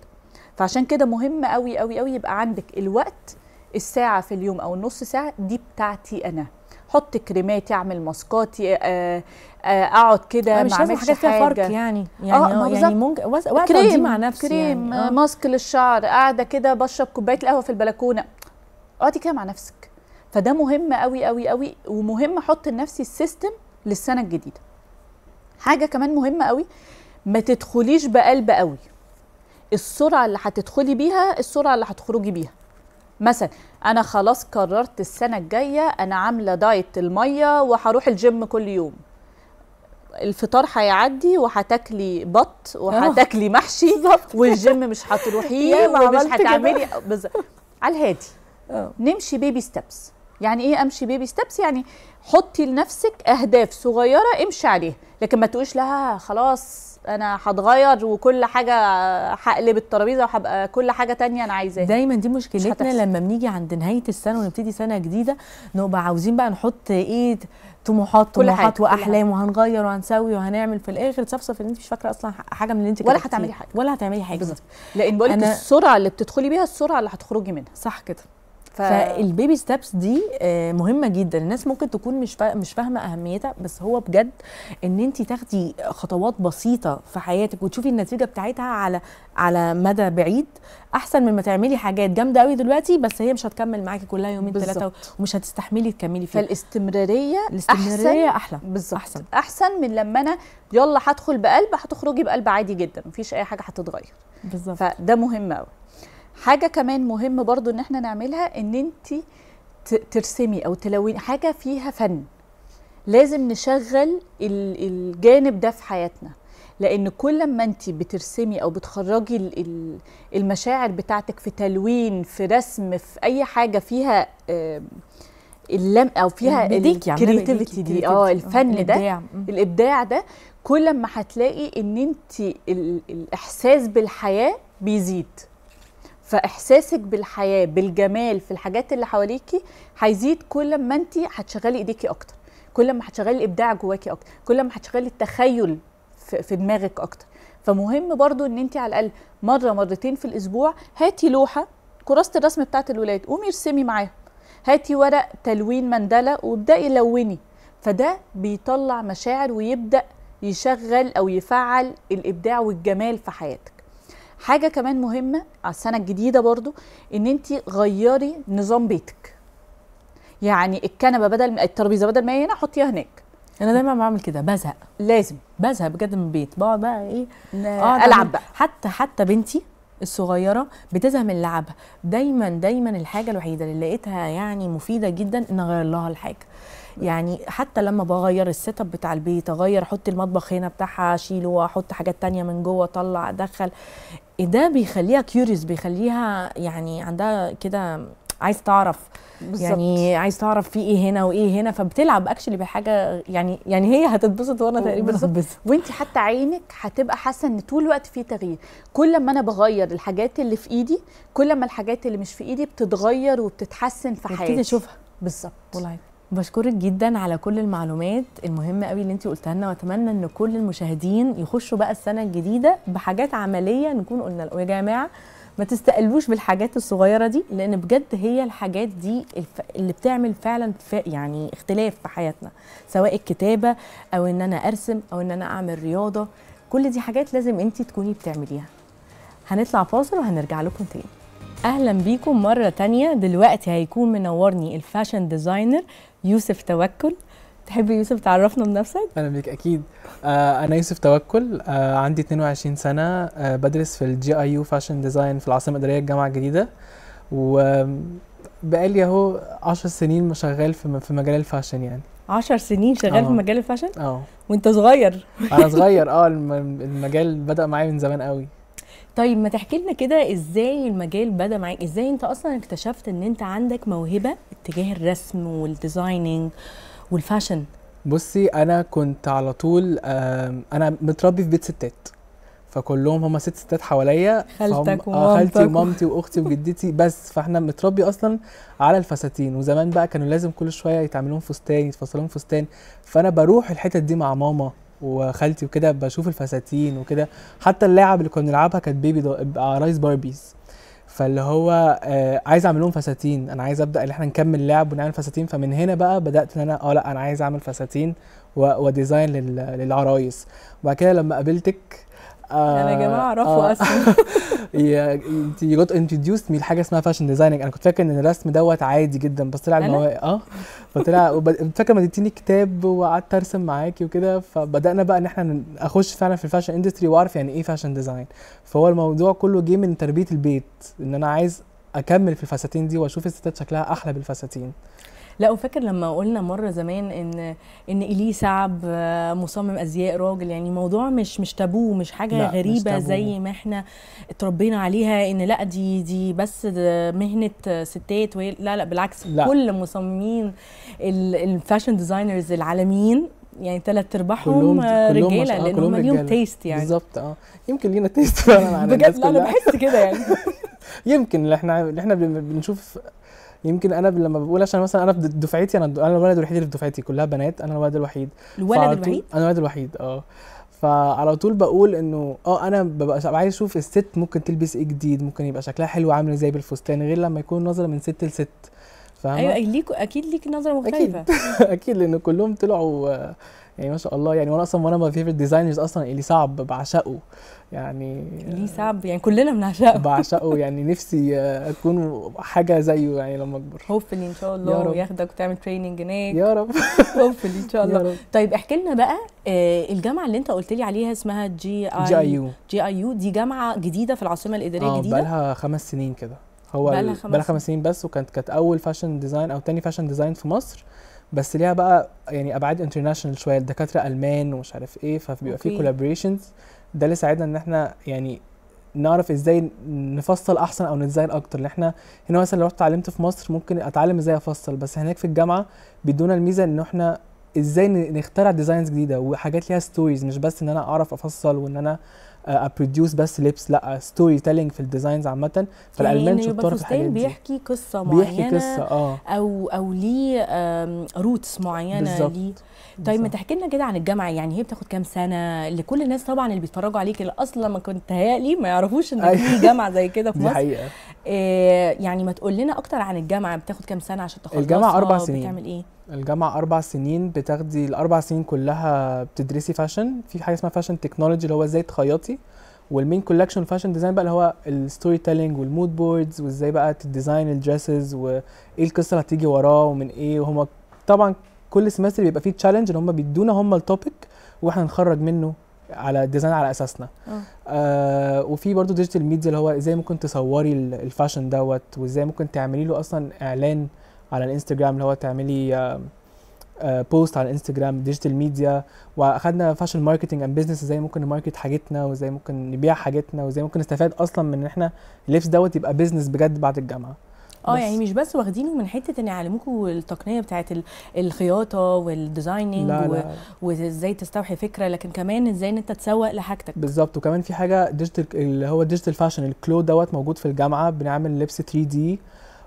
فعشان كده مهم قوي قوي قوي يبقى عندك الوقت الساعه في اليوم او النص ساعه دي بتاعتي انا حط كريماتي اعمل ماسكاتي آه، آه، اقعد كده ما اعملش حاجه فيها فرق يعني يعني آه يعني, آه، يعني ممكن وقت مع نفسي كريم يعني. آه. ماسك للشعر قاعده كده بشرب كوبايه القهوه في البلكونه اقعدي كده مع نفسك فده مهم قوي قوي قوي ومهم احط لنفسي السيستم للسنه الجديده حاجه كمان مهمه قوي ما تدخليش بقلب قوي السرعه اللي هتدخلي بيها السرعه اللي هتخرجي بيها مثلا انا خلاص قررت السنه الجايه انا عامله دايت الميه وهروح الجيم كل يوم الفطار هيعدي وهتاكلي بط وهتاكلي آه. محشي والجيم مش هتروحيه ومش هتعملي على الهادي أوه. نمشي بيبي ستبس يعني ايه امشي بيبي ستبس يعني حطي لنفسك اهداف صغيره امشي عليها لكن ما تقوليش لها خلاص انا هتغير وكل حاجه هقلب الترابيزه وهبقى كل حاجه تانية انا عايزاها دايما دي مشكلتنا لما بنيجي عند نهايه السنه ونبتدي سنه جديده نبقى عاوزين بقى نحط ايه طموحات طموحات واحلام وهنغير وهنسوي وهنعمل في الاخر تصفصف ان انت مش فاكره اصلا حاجه من اللي انت ولا هتعملي حاجه ولا هتعملي حاجه بالظبط لان بقول لك السرعه اللي بتدخلي بيها السرعه اللي هتخرجي منها صح كده ف... فالبيبي ستابس دي آه، مهمه جدا الناس ممكن تكون مش فا... مش فاهمه اهميتها بس هو بجد ان انت تاخدي خطوات بسيطه في حياتك وتشوفي النتيجه بتاعتها على على مدى بعيد احسن من ما تعملي حاجات جامده قوي دلوقتي بس هي مش هتكمل معاكي كلها يومين ثلاثه ومش هتستحملي تكملي فيها فالاستمراريه الاستمراريه احسن, أحلى بالظبط احسن احسن من لما انا يلا هدخل بقلب هتخرجي بقلب عادي جدا مفيش اي حاجه هتتغير بالظبط فده مهم قوي حاجه كمان مهم برضو ان احنا نعملها ان انت ترسمي او تلوني حاجه فيها فن لازم نشغل الجانب ده في حياتنا لان كل ما انت بترسمي او بتخرجي المشاعر بتاعتك في تلوين في رسم في اي حاجه فيها اللم او فيها الكريتيفيتي دي اه الفن الإبداع. ده الابداع ده كل ما هتلاقي ان انت الاحساس بالحياه بيزيد فاحساسك بالحياه بالجمال في الحاجات اللي حواليكي هيزيد كل ما انت هتشغلي ايديكي اكتر كل ما هتشغلي الابداع جواكي اكتر كل ما هتشغلي التخيل في دماغك اكتر فمهم برضو ان انت على الاقل مره مرتين في الاسبوع هاتي لوحه كراسه الرسم بتاعه الولاد قومي ارسمي معاها هاتي ورق تلوين مندله وابداي لوني فده بيطلع مشاعر ويبدا يشغل او يفعل الابداع والجمال في حياتك حاجه كمان مهمه على السنه الجديده برضو ان انت غيري نظام بيتك يعني الكنبه بدل الترابيزه بدل ما هي هنا حطيها هناك انا دايما بعمل كده بزهق لازم بزهق بجد من البيت بقعد بقى ايه العب بقى حتى حتى بنتي الصغيره بتزهق من لعبها دايما دايما الحاجه الوحيده اللي لقيتها يعني مفيده جدا ان اغير لها الحاجه يعني حتى لما بغير السيت اب بتاع البيت اغير احط المطبخ هنا بتاعها اشيله واحط حاجات تانية من جوه اطلع ادخل ده بيخليها كيوريوس بيخليها يعني عندها كده عايز تعرف بالزبط. يعني عايز تعرف في ايه هنا وايه هنا فبتلعب اكشلي بحاجه يعني يعني هي هتتبسط وانا تقريبا هتتبسط وانت حتى عينك هتبقى حاسه ان طول الوقت في تغيير كل ما انا بغير الحاجات اللي في ايدي كل ما الحاجات اللي مش في ايدي بتتغير وبتتحسن في حياتي اشوفها بالظبط بشكرك جدا على كل المعلومات المهمه قوي اللي انت قلتها لنا واتمنى ان كل المشاهدين يخشوا بقى السنه الجديده بحاجات عمليه نكون قلنا يا جماعه ما تستقلوش بالحاجات الصغيره دي لان بجد هي الحاجات دي اللي بتعمل فعلا يعني اختلاف في حياتنا سواء الكتابه او ان انا ارسم او ان انا اعمل رياضه كل دي حاجات لازم انت تكوني بتعمليها هنطلع فاصل وهنرجع لكم تاني اهلا بيكم مره تانية دلوقتي هيكون منورني الفاشن ديزاينر يوسف توكل تحب يوسف تعرفنا بنفسك؟ اهلا بيك اكيد آه انا يوسف توكل آه عندي 22 سنه آه بدرس في الجي اي يو فاشن ديزاين في العاصمه الاداريه الجامعه الجديده و بقالي اهو 10 سنين شغال في في مجال الفاشن يعني 10 سنين شغال أوه. في آه. مجال الفاشن؟ اه وانت صغير انا صغير اه المجال بدا معايا من زمان قوي طيب ما تحكي لنا كده ازاي المجال بدا معاك ازاي انت اصلا اكتشفت ان انت عندك موهبه اتجاه الرسم والديزايننج والفاشن بصي انا كنت على طول انا متربي في بيت ستات فكلهم هم ست ستات حواليا خالتك آه، ومامتك خالتي ومامتي واختي وجدتي بس فاحنا متربي اصلا على الفساتين وزمان بقى كانوا لازم كل شويه يتعملون فستان يتفصلون فستان فانا بروح الحتت دي مع ماما وخالتي وكده بشوف الفساتين وكده حتى اللعب اللي كنا بنلعبها كانت بيبي عرايس باربيز فاللي هو آه عايز اعمل لهم فساتين انا عايز ابدا ان احنا نكمل لعب ونعمل فساتين فمن هنا بقى بدات ان انا اه لا انا عايز اعمل فساتين وديزاين للعرايس وبعد كده لما قابلتك انا يعني يا جماعه اعرفه اصلا يو جوت انتدوست مي لحاجه اسمها فاشن ديزايننج انا كنت فاكر ان الرسم دوت عادي جدا بس طلع ان هو اه فطلع فاكر ما اديتيني كتاب وقعدت ارسم معاكي وكده فبدانا بقى ان احنا اخش فعلا في الفاشن اندستري واعرف يعني ايه فاشن ديزاين فهو الموضوع كله جه من تربيه البيت ان انا عايز اكمل في الفساتين دي واشوف الستات شكلها احلى بالفساتين لا وفاكر لما قلنا مره زمان ان ان الي سعب مصمم ازياء راجل يعني موضوع مش مش تابو مش حاجه غريبه مش زي ما احنا اتربينا عليها ان لا دي دي بس مهنه ستات وهي لا لا بالعكس لا. كل مصممين الفاشن ديزاينرز العالميين يعني ثلاث ارباعهم رجاله لان هم ليهم تيست يعني بالظبط اه يمكن لينا تيست فعلا على بجد لا انا بحس كده يعني يمكن اللي احنا اللي احنا بنشوف يمكن انا لما بقول عشان مثلا انا في دفعتي انا انا الولد الوحيد اللي في دفعتي كلها بنات انا الولد الوحيد الولد الوحيد انا الولد الوحيد اه فعلى طول بقول انه اه انا ببقى عايز اشوف الست ممكن تلبس ايه جديد ممكن يبقى شكلها حلو عامل ازاي بالفستان غير لما يكون نظره من ست لست فاهمه ايوه ليك اكيد ليك نظره مختلفه اكيد, أكيد لان كلهم طلعوا آه، يعني ما شاء الله يعني وانا اصلا وانا ماي فيفرت ديزاينرز اصلا اللي صعب بعشقه يعني اللي صعب يعني كلنا بنعشقه بعشقه يعني نفسي اكون حاجه زيه يعني لما اكبر هوبفلي ان شاء الله ياخدك وتعمل تريننج هناك يا رب هوبفلي ان شاء الله طيب احكي لنا بقى آه، الجامعه اللي انت قلت لي عليها اسمها جي اي جي اي يو جي اي يو دي جامعه جديده في العاصمه الاداريه آه، الجديده اه بقى لها خمس سنين كده هو بقى لها خمس, خمس سنين بس وكانت كانت اول فاشن ديزاين او تاني فاشن ديزاين في مصر بس ليها بقى يعني ابعاد انترناشونال شويه الدكاتره المان ومش عارف ايه فبيبقى في كولابريشنز ده اللي ساعدنا ان احنا يعني نعرف ازاي نفصل احسن او نتزايد اكتر لان احنا هنا مثلا لو اتعلمت في مصر ممكن اتعلم ازاي افصل بس هناك في الجامعه بيدونا الميزه ان احنا ازاي نخترع ديزاينز جديده وحاجات ليها ستوريز مش بس ان انا اعرف افصل وان انا ابروديوس آه، بس لبس لا ستوري آه، تيلينج في الديزاينز عامه فالالمان يعني شطار في الحاجات دي بيحكي قصه معينه بيحكي قصه اه او او ليه روتس معينه بالزبط. ليه طيب ما تحكي لنا كده عن الجامعه يعني هي بتاخد كام سنه لكل الناس طبعا اللي بيتفرجوا عليك اللي اصلا ما كنت هيالي ما يعرفوش ان في أيوه. جامعه زي كده في مصر دي حقيقه إيه يعني ما تقول لنا اكتر عن الجامعه بتاخد كام سنه عشان تخلصها الجامعه اربع سنين بتعمل ايه الجامعة أربع سنين بتاخدي الأربع سنين كلها بتدرسي فاشن في حاجة اسمها فاشن تكنولوجي اللي هو ازاي تخيطي والمين كولكشن فاشن ديزاين بقى اللي هو الستوري تيلينج والمود بوردز وازاي بقى تديزاين الدريسز وايه القصة اللي هتيجي وراه ومن ايه وهما طبعا كل سمستر بيبقى فيه تشالنج ان هم بيدونا هم التوبيك واحنا نخرج منه على ديزاين على اساسنا آه, آه، وفي برضو ديجيتال ميديا اللي هو ازاي ممكن تصوري الفاشن دوت وازاي ممكن تعملي له اصلا اعلان آه على الانستجرام اللي هو تعملي بوست آه، آه، على الانستجرام ديجيتال ميديا واخدنا فاشن ماركتنج اند بزنس ازاي ممكن نماركت حاجتنا وازاي ممكن نبيع حاجتنا وازاي ممكن نستفاد اصلا من ان احنا اللبس دوت يبقى بزنس بجد بعد الجامعه اه يعني مش بس واخدينه من حته ان يعلموكوا التقنيه بتاعه الخياطه والديزايننج وازاي تستوحي فكره لكن كمان ازاي ان انت تسوق لحاجتك بالظبط وكمان في حاجه ديجيتال اللي هو ديجيتال فاشن الكلو دوت موجود في الجامعه بنعمل لبس 3 دي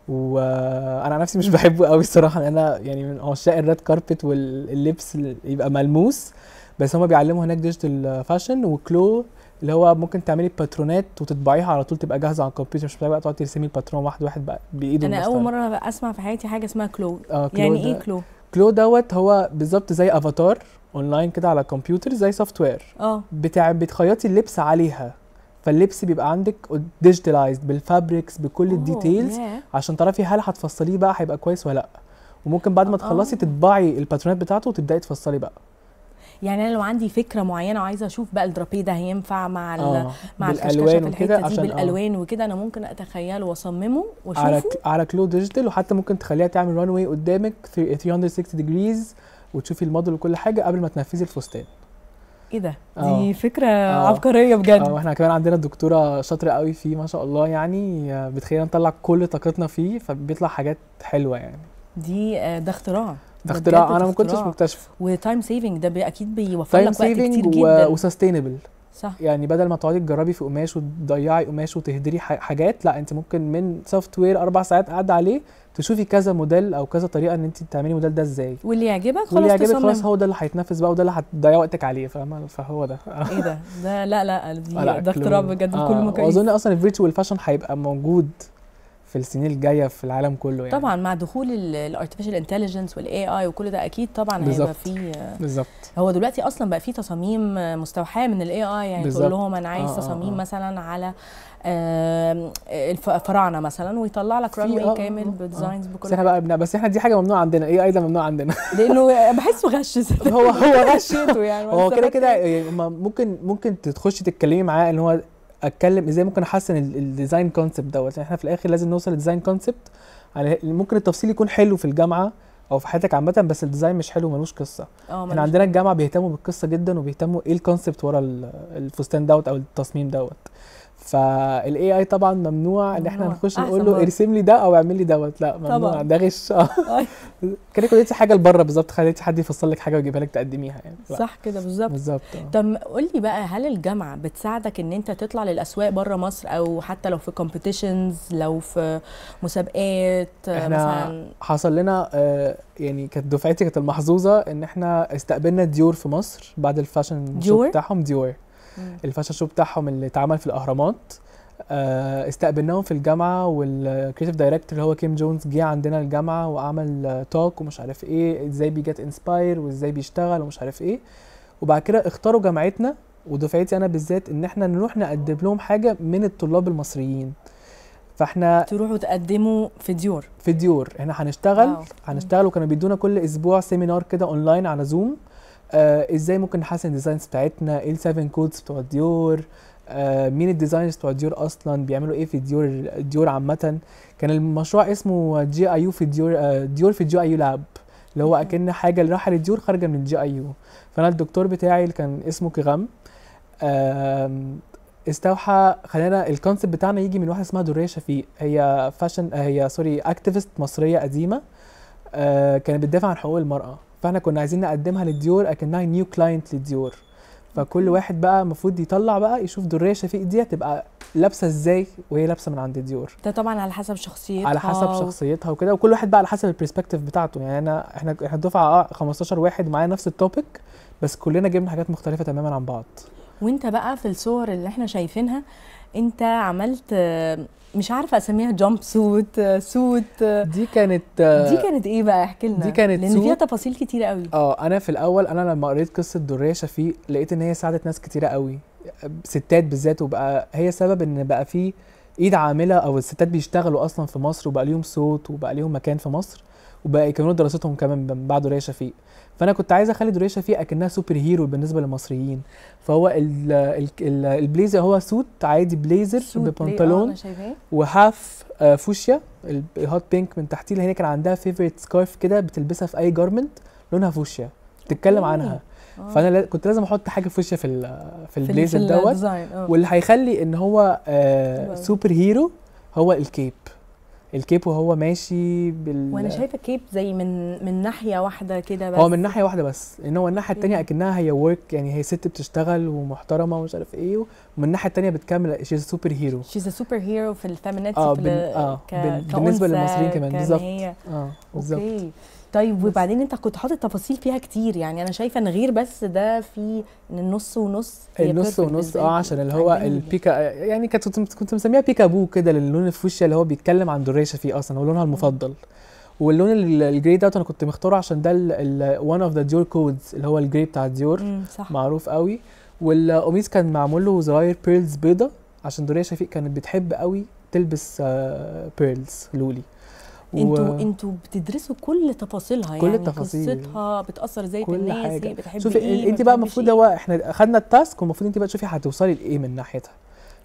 وانا نفسي مش بحبه قوي الصراحه لان انا يعني من عشاق الريد كاربت واللبس اللي يبقى ملموس بس هما بيعلموا هناك ديجيتال فاشن وكلو اللي هو ممكن تعملي باترونات وتطبعيها على طول تبقى جاهزه على الكمبيوتر مش محتاجه بقى تقعدي ترسمي الباترون واحد واحد بقى بايده انا اول مره اسمع في حياتي حاجه اسمها كلو, آه كلو يعني ايه كلو كلو دوت هو بالظبط زي افاتار اونلاين كده على الكمبيوتر زي سوفت وير اه بتاع بتخيطي اللبس عليها فاللبس بيبقى عندك ديجيتالايزد بالفابريكس بكل الديتيلز عشان تعرفي هل هتفصليه بقى هيبقى كويس ولا لا وممكن بعد ما تخلصي تطبعي الباترونات بتاعته وتبداي تفصلي بقى يعني انا لو عندي فكره معينه وعايزه اشوف بقى الدرابيه ده هينفع مع آه، مع الالوان وكده عشان دي بالالوان آه. وكده انا ممكن اتخيله واصممه واشوفه على على كلو ديجيتال وحتى ممكن تخليها تعمل ران واي قدامك 360 ديجريز وتشوفي الموديل وكل حاجه قبل ما تنفذي الفستان ايه ده دي أوه. فكره أوه. عبقريه بجد اه احنا كمان عندنا الدكتوره شاطره قوي فيه ما شاء الله يعني بتخلينا نطلع كل طاقتنا فيه فبيطلع حاجات حلوه يعني دي آه، ده اختراع ده اختراع انا ما كنتش مكتشفه وتايم سيفنج ده اكيد بيوفر لك وقت كتير جدا و... سيفنج وسستينبل صح يعني بدل ما تقعدي تجربي في قماش وتضيعي قماش وتهدري حاجات لا انت ممكن من سوفت وير اربع ساعات قاعده عليه تشوفي كذا موديل او كذا طريقه ان انت تعملي موديل ده ازاي واللي يعجبك خلاص واللي يعجبك خلاص هو ده اللي هيتنفذ بقى وده اللي هتضيع وقتك عليه فاهمه فهو ده ايه ده ده لا لا ده اختراع بجد آه. كل اظن اصلا الفيرتشوال فاشن هيبقى موجود في السنين الجايه في العالم كله يعني طبعا مع دخول الارتفيشال انتليجنس والاي اي وكل ده اكيد طبعا هيبقى فيه بالظبط هو دلوقتي اصلا بقى فيه تصاميم مستوحاه من الاي اي يعني تقول لهم انا عايز آه،, آه تصاميم آه مثلا على الفراعنه مثلا ويطلع لك رن واي آه، كامل آه. بديزاينز آه. بكل بس احنا بقى بس احنا دي حاجه ممنوع عندنا اي اي ده ممنوع عندنا لانه بحسه غش هو هو غشيته يعني هو كده كده ممكن ممكن تخش تتكلمي معاه ان هو اتكلم ازاي ممكن احسن الديزاين كونسبت دوت يعني احنا في الاخر لازم نوصل للديزاين كونسبت على ممكن التفصيل يكون حلو في الجامعه او في حياتك عامه بس الديزاين مش حلو ملوش قصه اه، احنا عندنا الجامعه بيهتموا بالقصه جدا وبيهتموا ايه الكونسبت ورا الفستان دوت او التصميم دوت فالاي اي طبعا ممنوع ان احنا نخش نقول له ارسم لي ده او اعمل لي دوت لا ممنوع طبعا. ده غش اه كانك اديتي حاجه لبره بالظبط خليتي حد يفصل لك حاجه ويجيبها لك تقدميها يعني لا. صح كده بالظبط بالظبط آه. طب قول لي بقى هل الجامعه بتساعدك ان انت تطلع للاسواق بره مصر او حتى لو في كومبيتيشنز لو في مسابقات احنا مثلا حصل لنا آه، يعني كانت دفعتي كانت المحظوظه ان احنا استقبلنا ديور في مصر بعد الفاشن ديور بتاعهم ديور الفاشن شو بتاعهم اللي اتعمل في الاهرامات آه، استقبلناهم في الجامعه والكريتيف دايركتور اللي هو كيم جونز جه عندنا الجامعه وعمل توك ومش عارف ايه ازاي بيجت انسباير وازاي بيشتغل ومش عارف ايه وبعد كده اختاروا جامعتنا ودفعتي انا بالذات ان احنا نروح نقدم لهم حاجه من الطلاب المصريين فاحنا تروحوا تقدموا في ديور في ديور احنا هنشتغل هنشتغل وكانوا بيدونا كل اسبوع سيمينار كده اونلاين على زوم آه ازاي ممكن نحسن الديزاينز بتاعتنا ايه السيفن كودز بتوع ديور آه مين الديزاينرز بتوع ديور اصلا بيعملوا ايه في ديور ديور عامه كان المشروع اسمه جي اي يو في ديور آه ديور في جي اي يو لاب اللي هو اكن حاجه اللي رايحه للديور خارجه من الجي اي يو فانا الدكتور بتاعي اللي كان اسمه كيغام آه استوحى خلينا الكونسيبت بتاعنا يجي من واحده اسمها دريه شفيق هي فاشن هي سوري اكتيفست مصريه قديمه آه، كانت بتدافع عن حقوق المراه فاحنا كنا عايزين نقدمها للديور اكنها نيو كلاينت للديور فكل واحد بقى المفروض يطلع بقى يشوف دريه شفيق دي هتبقى لابسه ازاي وهي لابسه من عند ديور ده طبعا على حسب شخصيتها على حسب شخصيتها وكده وكل واحد بقى على حسب البرسبكتيف بتاعته يعني انا احنا احنا دفعه 15 آه، واحد معايا نفس التوبيك بس كلنا جبنا حاجات مختلفه تماما عن بعض وانت بقى في الصور اللي احنا شايفينها انت عملت مش عارفه اسميها جامب سوت سوت دي كانت دي كانت ايه بقى احكي لنا دي كانت لان فيها تفاصيل كتيره قوي اه انا في الاول انا لما قريت قصه دريه شفيق لقيت ان هي ساعدت ناس كتيره قوي ستات بالذات وبقى هي سبب ان بقى في ايد عامله او الستات بيشتغلوا اصلا في مصر وبقى ليهم صوت وبقى ليهم مكان في مصر وبقى يكملوا دراستهم كمان من بعد دوريه شفيق فانا كنت عايز اخلي دوريه شفيق اكنها سوبر هيرو بالنسبه للمصريين فهو البليزر هو سوت عادي بليزر آه، ببنطلون وحاف فوشيا الهوت بينك من تحتيه اللي هي كان عندها فيفرت سكارف كده بتلبسها في اي جارمنت لونها فوشيا بتتكلم عنها أوه. فانا كنت لازم احط حاجه في في في البليزر دوت آه. واللي هيخلي ان هو آه سوبر طيب. هيرو هو الكيب الكيب وهو ماشي بال وانا شايفه الكيب زي من من ناحيه واحده كده بس هو من ناحيه واحده بس ان هو الناحيه الثانيه اكنها هي ورك يعني هي ست بتشتغل ومحترمه ومش عارف ايه ومن الناحيه الثانيه بتكمل از سوبر هيرو از سوبر هيرو في الفيمينيتي اه, بال... آه. ك... بالنسبه للمصريين كمان بالظبط اه بالظبط طيب وبعدين انت كنت حاطط تفاصيل فيها كتير يعني انا شايفه ان غير بس ده في ان النص ونص النص ونص اه عشان اللي هو البيكا يعني كنت كنت مسميها بيكا بو كده للون الفوشيا في وشي اللي هو بيتكلم عن دريه شفيق اصلا هو لونها المفضل واللون الجري دوت انا كنت مختاره عشان ده وان اوف ذا ديور كودز اللي هو الجري بتاع ديور معروف قوي والقميص كان معمول له زراير بيرلز بيضه عشان دوريا شفيق كانت بتحب قوي تلبس بيرلز آه، لولي انتوا و... انتوا بتدرسوا كل تفاصيلها كل يعني التفاصيل قصتها بتاثر ازاي في الناس حاجة. يعني بتحب شوفي ايه انت بقى المفروض ايه؟ هو احنا خدنا التاسك والمفروض انت بقى تشوفي هتوصلي لايه من ناحيتها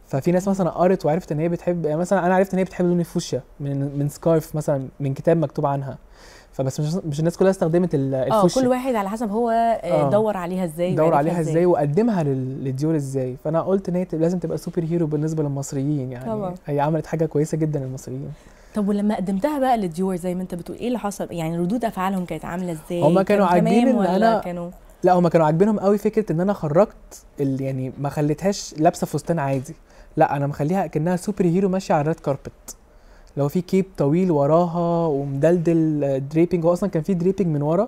ففي ناس مثلا قرت وعرفت ان هي بتحب يعني مثلا انا عرفت ان هي بتحب لون الفوشيا من من سكارف مثلا من كتاب مكتوب عنها فبس مش مش الناس كلها استخدمت آه، الفوشيا اه كل واحد على حسب هو آه. آه. دور عليها ازاي دور عليها ازاي, إزاي وقدمها للديور ازاي فانا قلت ان هي لازم تبقى سوبر هيرو بالنسبه للمصريين يعني طبعا. هي عملت حاجه كويسه جدا للمصريين طب ولما قدمتها بقى للديور زي ما انت بتقول ايه اللي حصل يعني ردود افعالهم كانت عامله ازاي هم كانوا عاجبين ان انا كانوا لا هم كانوا عاجبينهم قوي فكره ان انا خرجت يعني ما خليتهاش لابسه فستان عادي لا انا مخليها كانها سوبر هيرو ماشيه على ريد كاربت لو في كيب طويل وراها ومدلدل دريبنج هو اصلا كان في دريبنج من ورا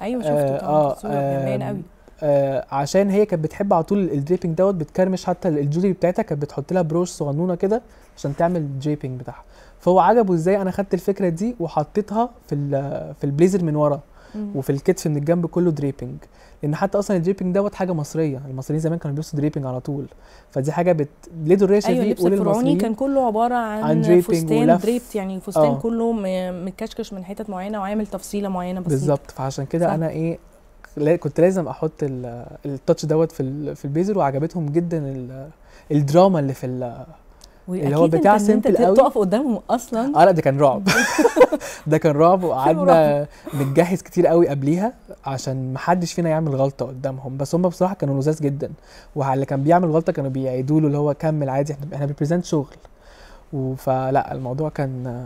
ايوه شفته آه آه, آه آه عشان هي كانت بتحب على طول الدريبنج دوت بتكرمش حتى الجولي بتاعتها كانت بتحط لها بروش صغنونه كده عشان تعمل الدريبنج بتاعها فهو عجبه ازاي انا خدت الفكره دي وحطيتها في في البليزر من ورا وفي الكتف من الجنب كله دريبنج لان حتى اصلا الدريبنج دوت حاجه مصريه المصريين زمان كانوا بيلبسوا دريبنج على طول فدي حاجه بت ليه دريشه أيوة دي قول الفرعوني كان كله عباره عن, عن فستان دريبت يعني فستان أوه. كله متكشكش من حتت معينه وعامل تفصيله معينه بسيطه بالظبط فعشان كده انا ايه كنت لازم احط التاتش دوت في في البيزر وعجبتهم جدا الدراما اللي في اللي هو بتاع سيمبل قوي تقف قدامهم اصلا اه لا ده كان رعب ده كان رعب وقعدنا نتجهز كتير قوي قبليها عشان ما حدش فينا يعمل غلطه قدامهم بس هم بصراحه كانوا لذاذ جدا واللي اللي كان بيعمل غلطه كانوا بيعيدوا له اللي هو كمل عادي احنا احنا بريزنت شغل فلا الموضوع كان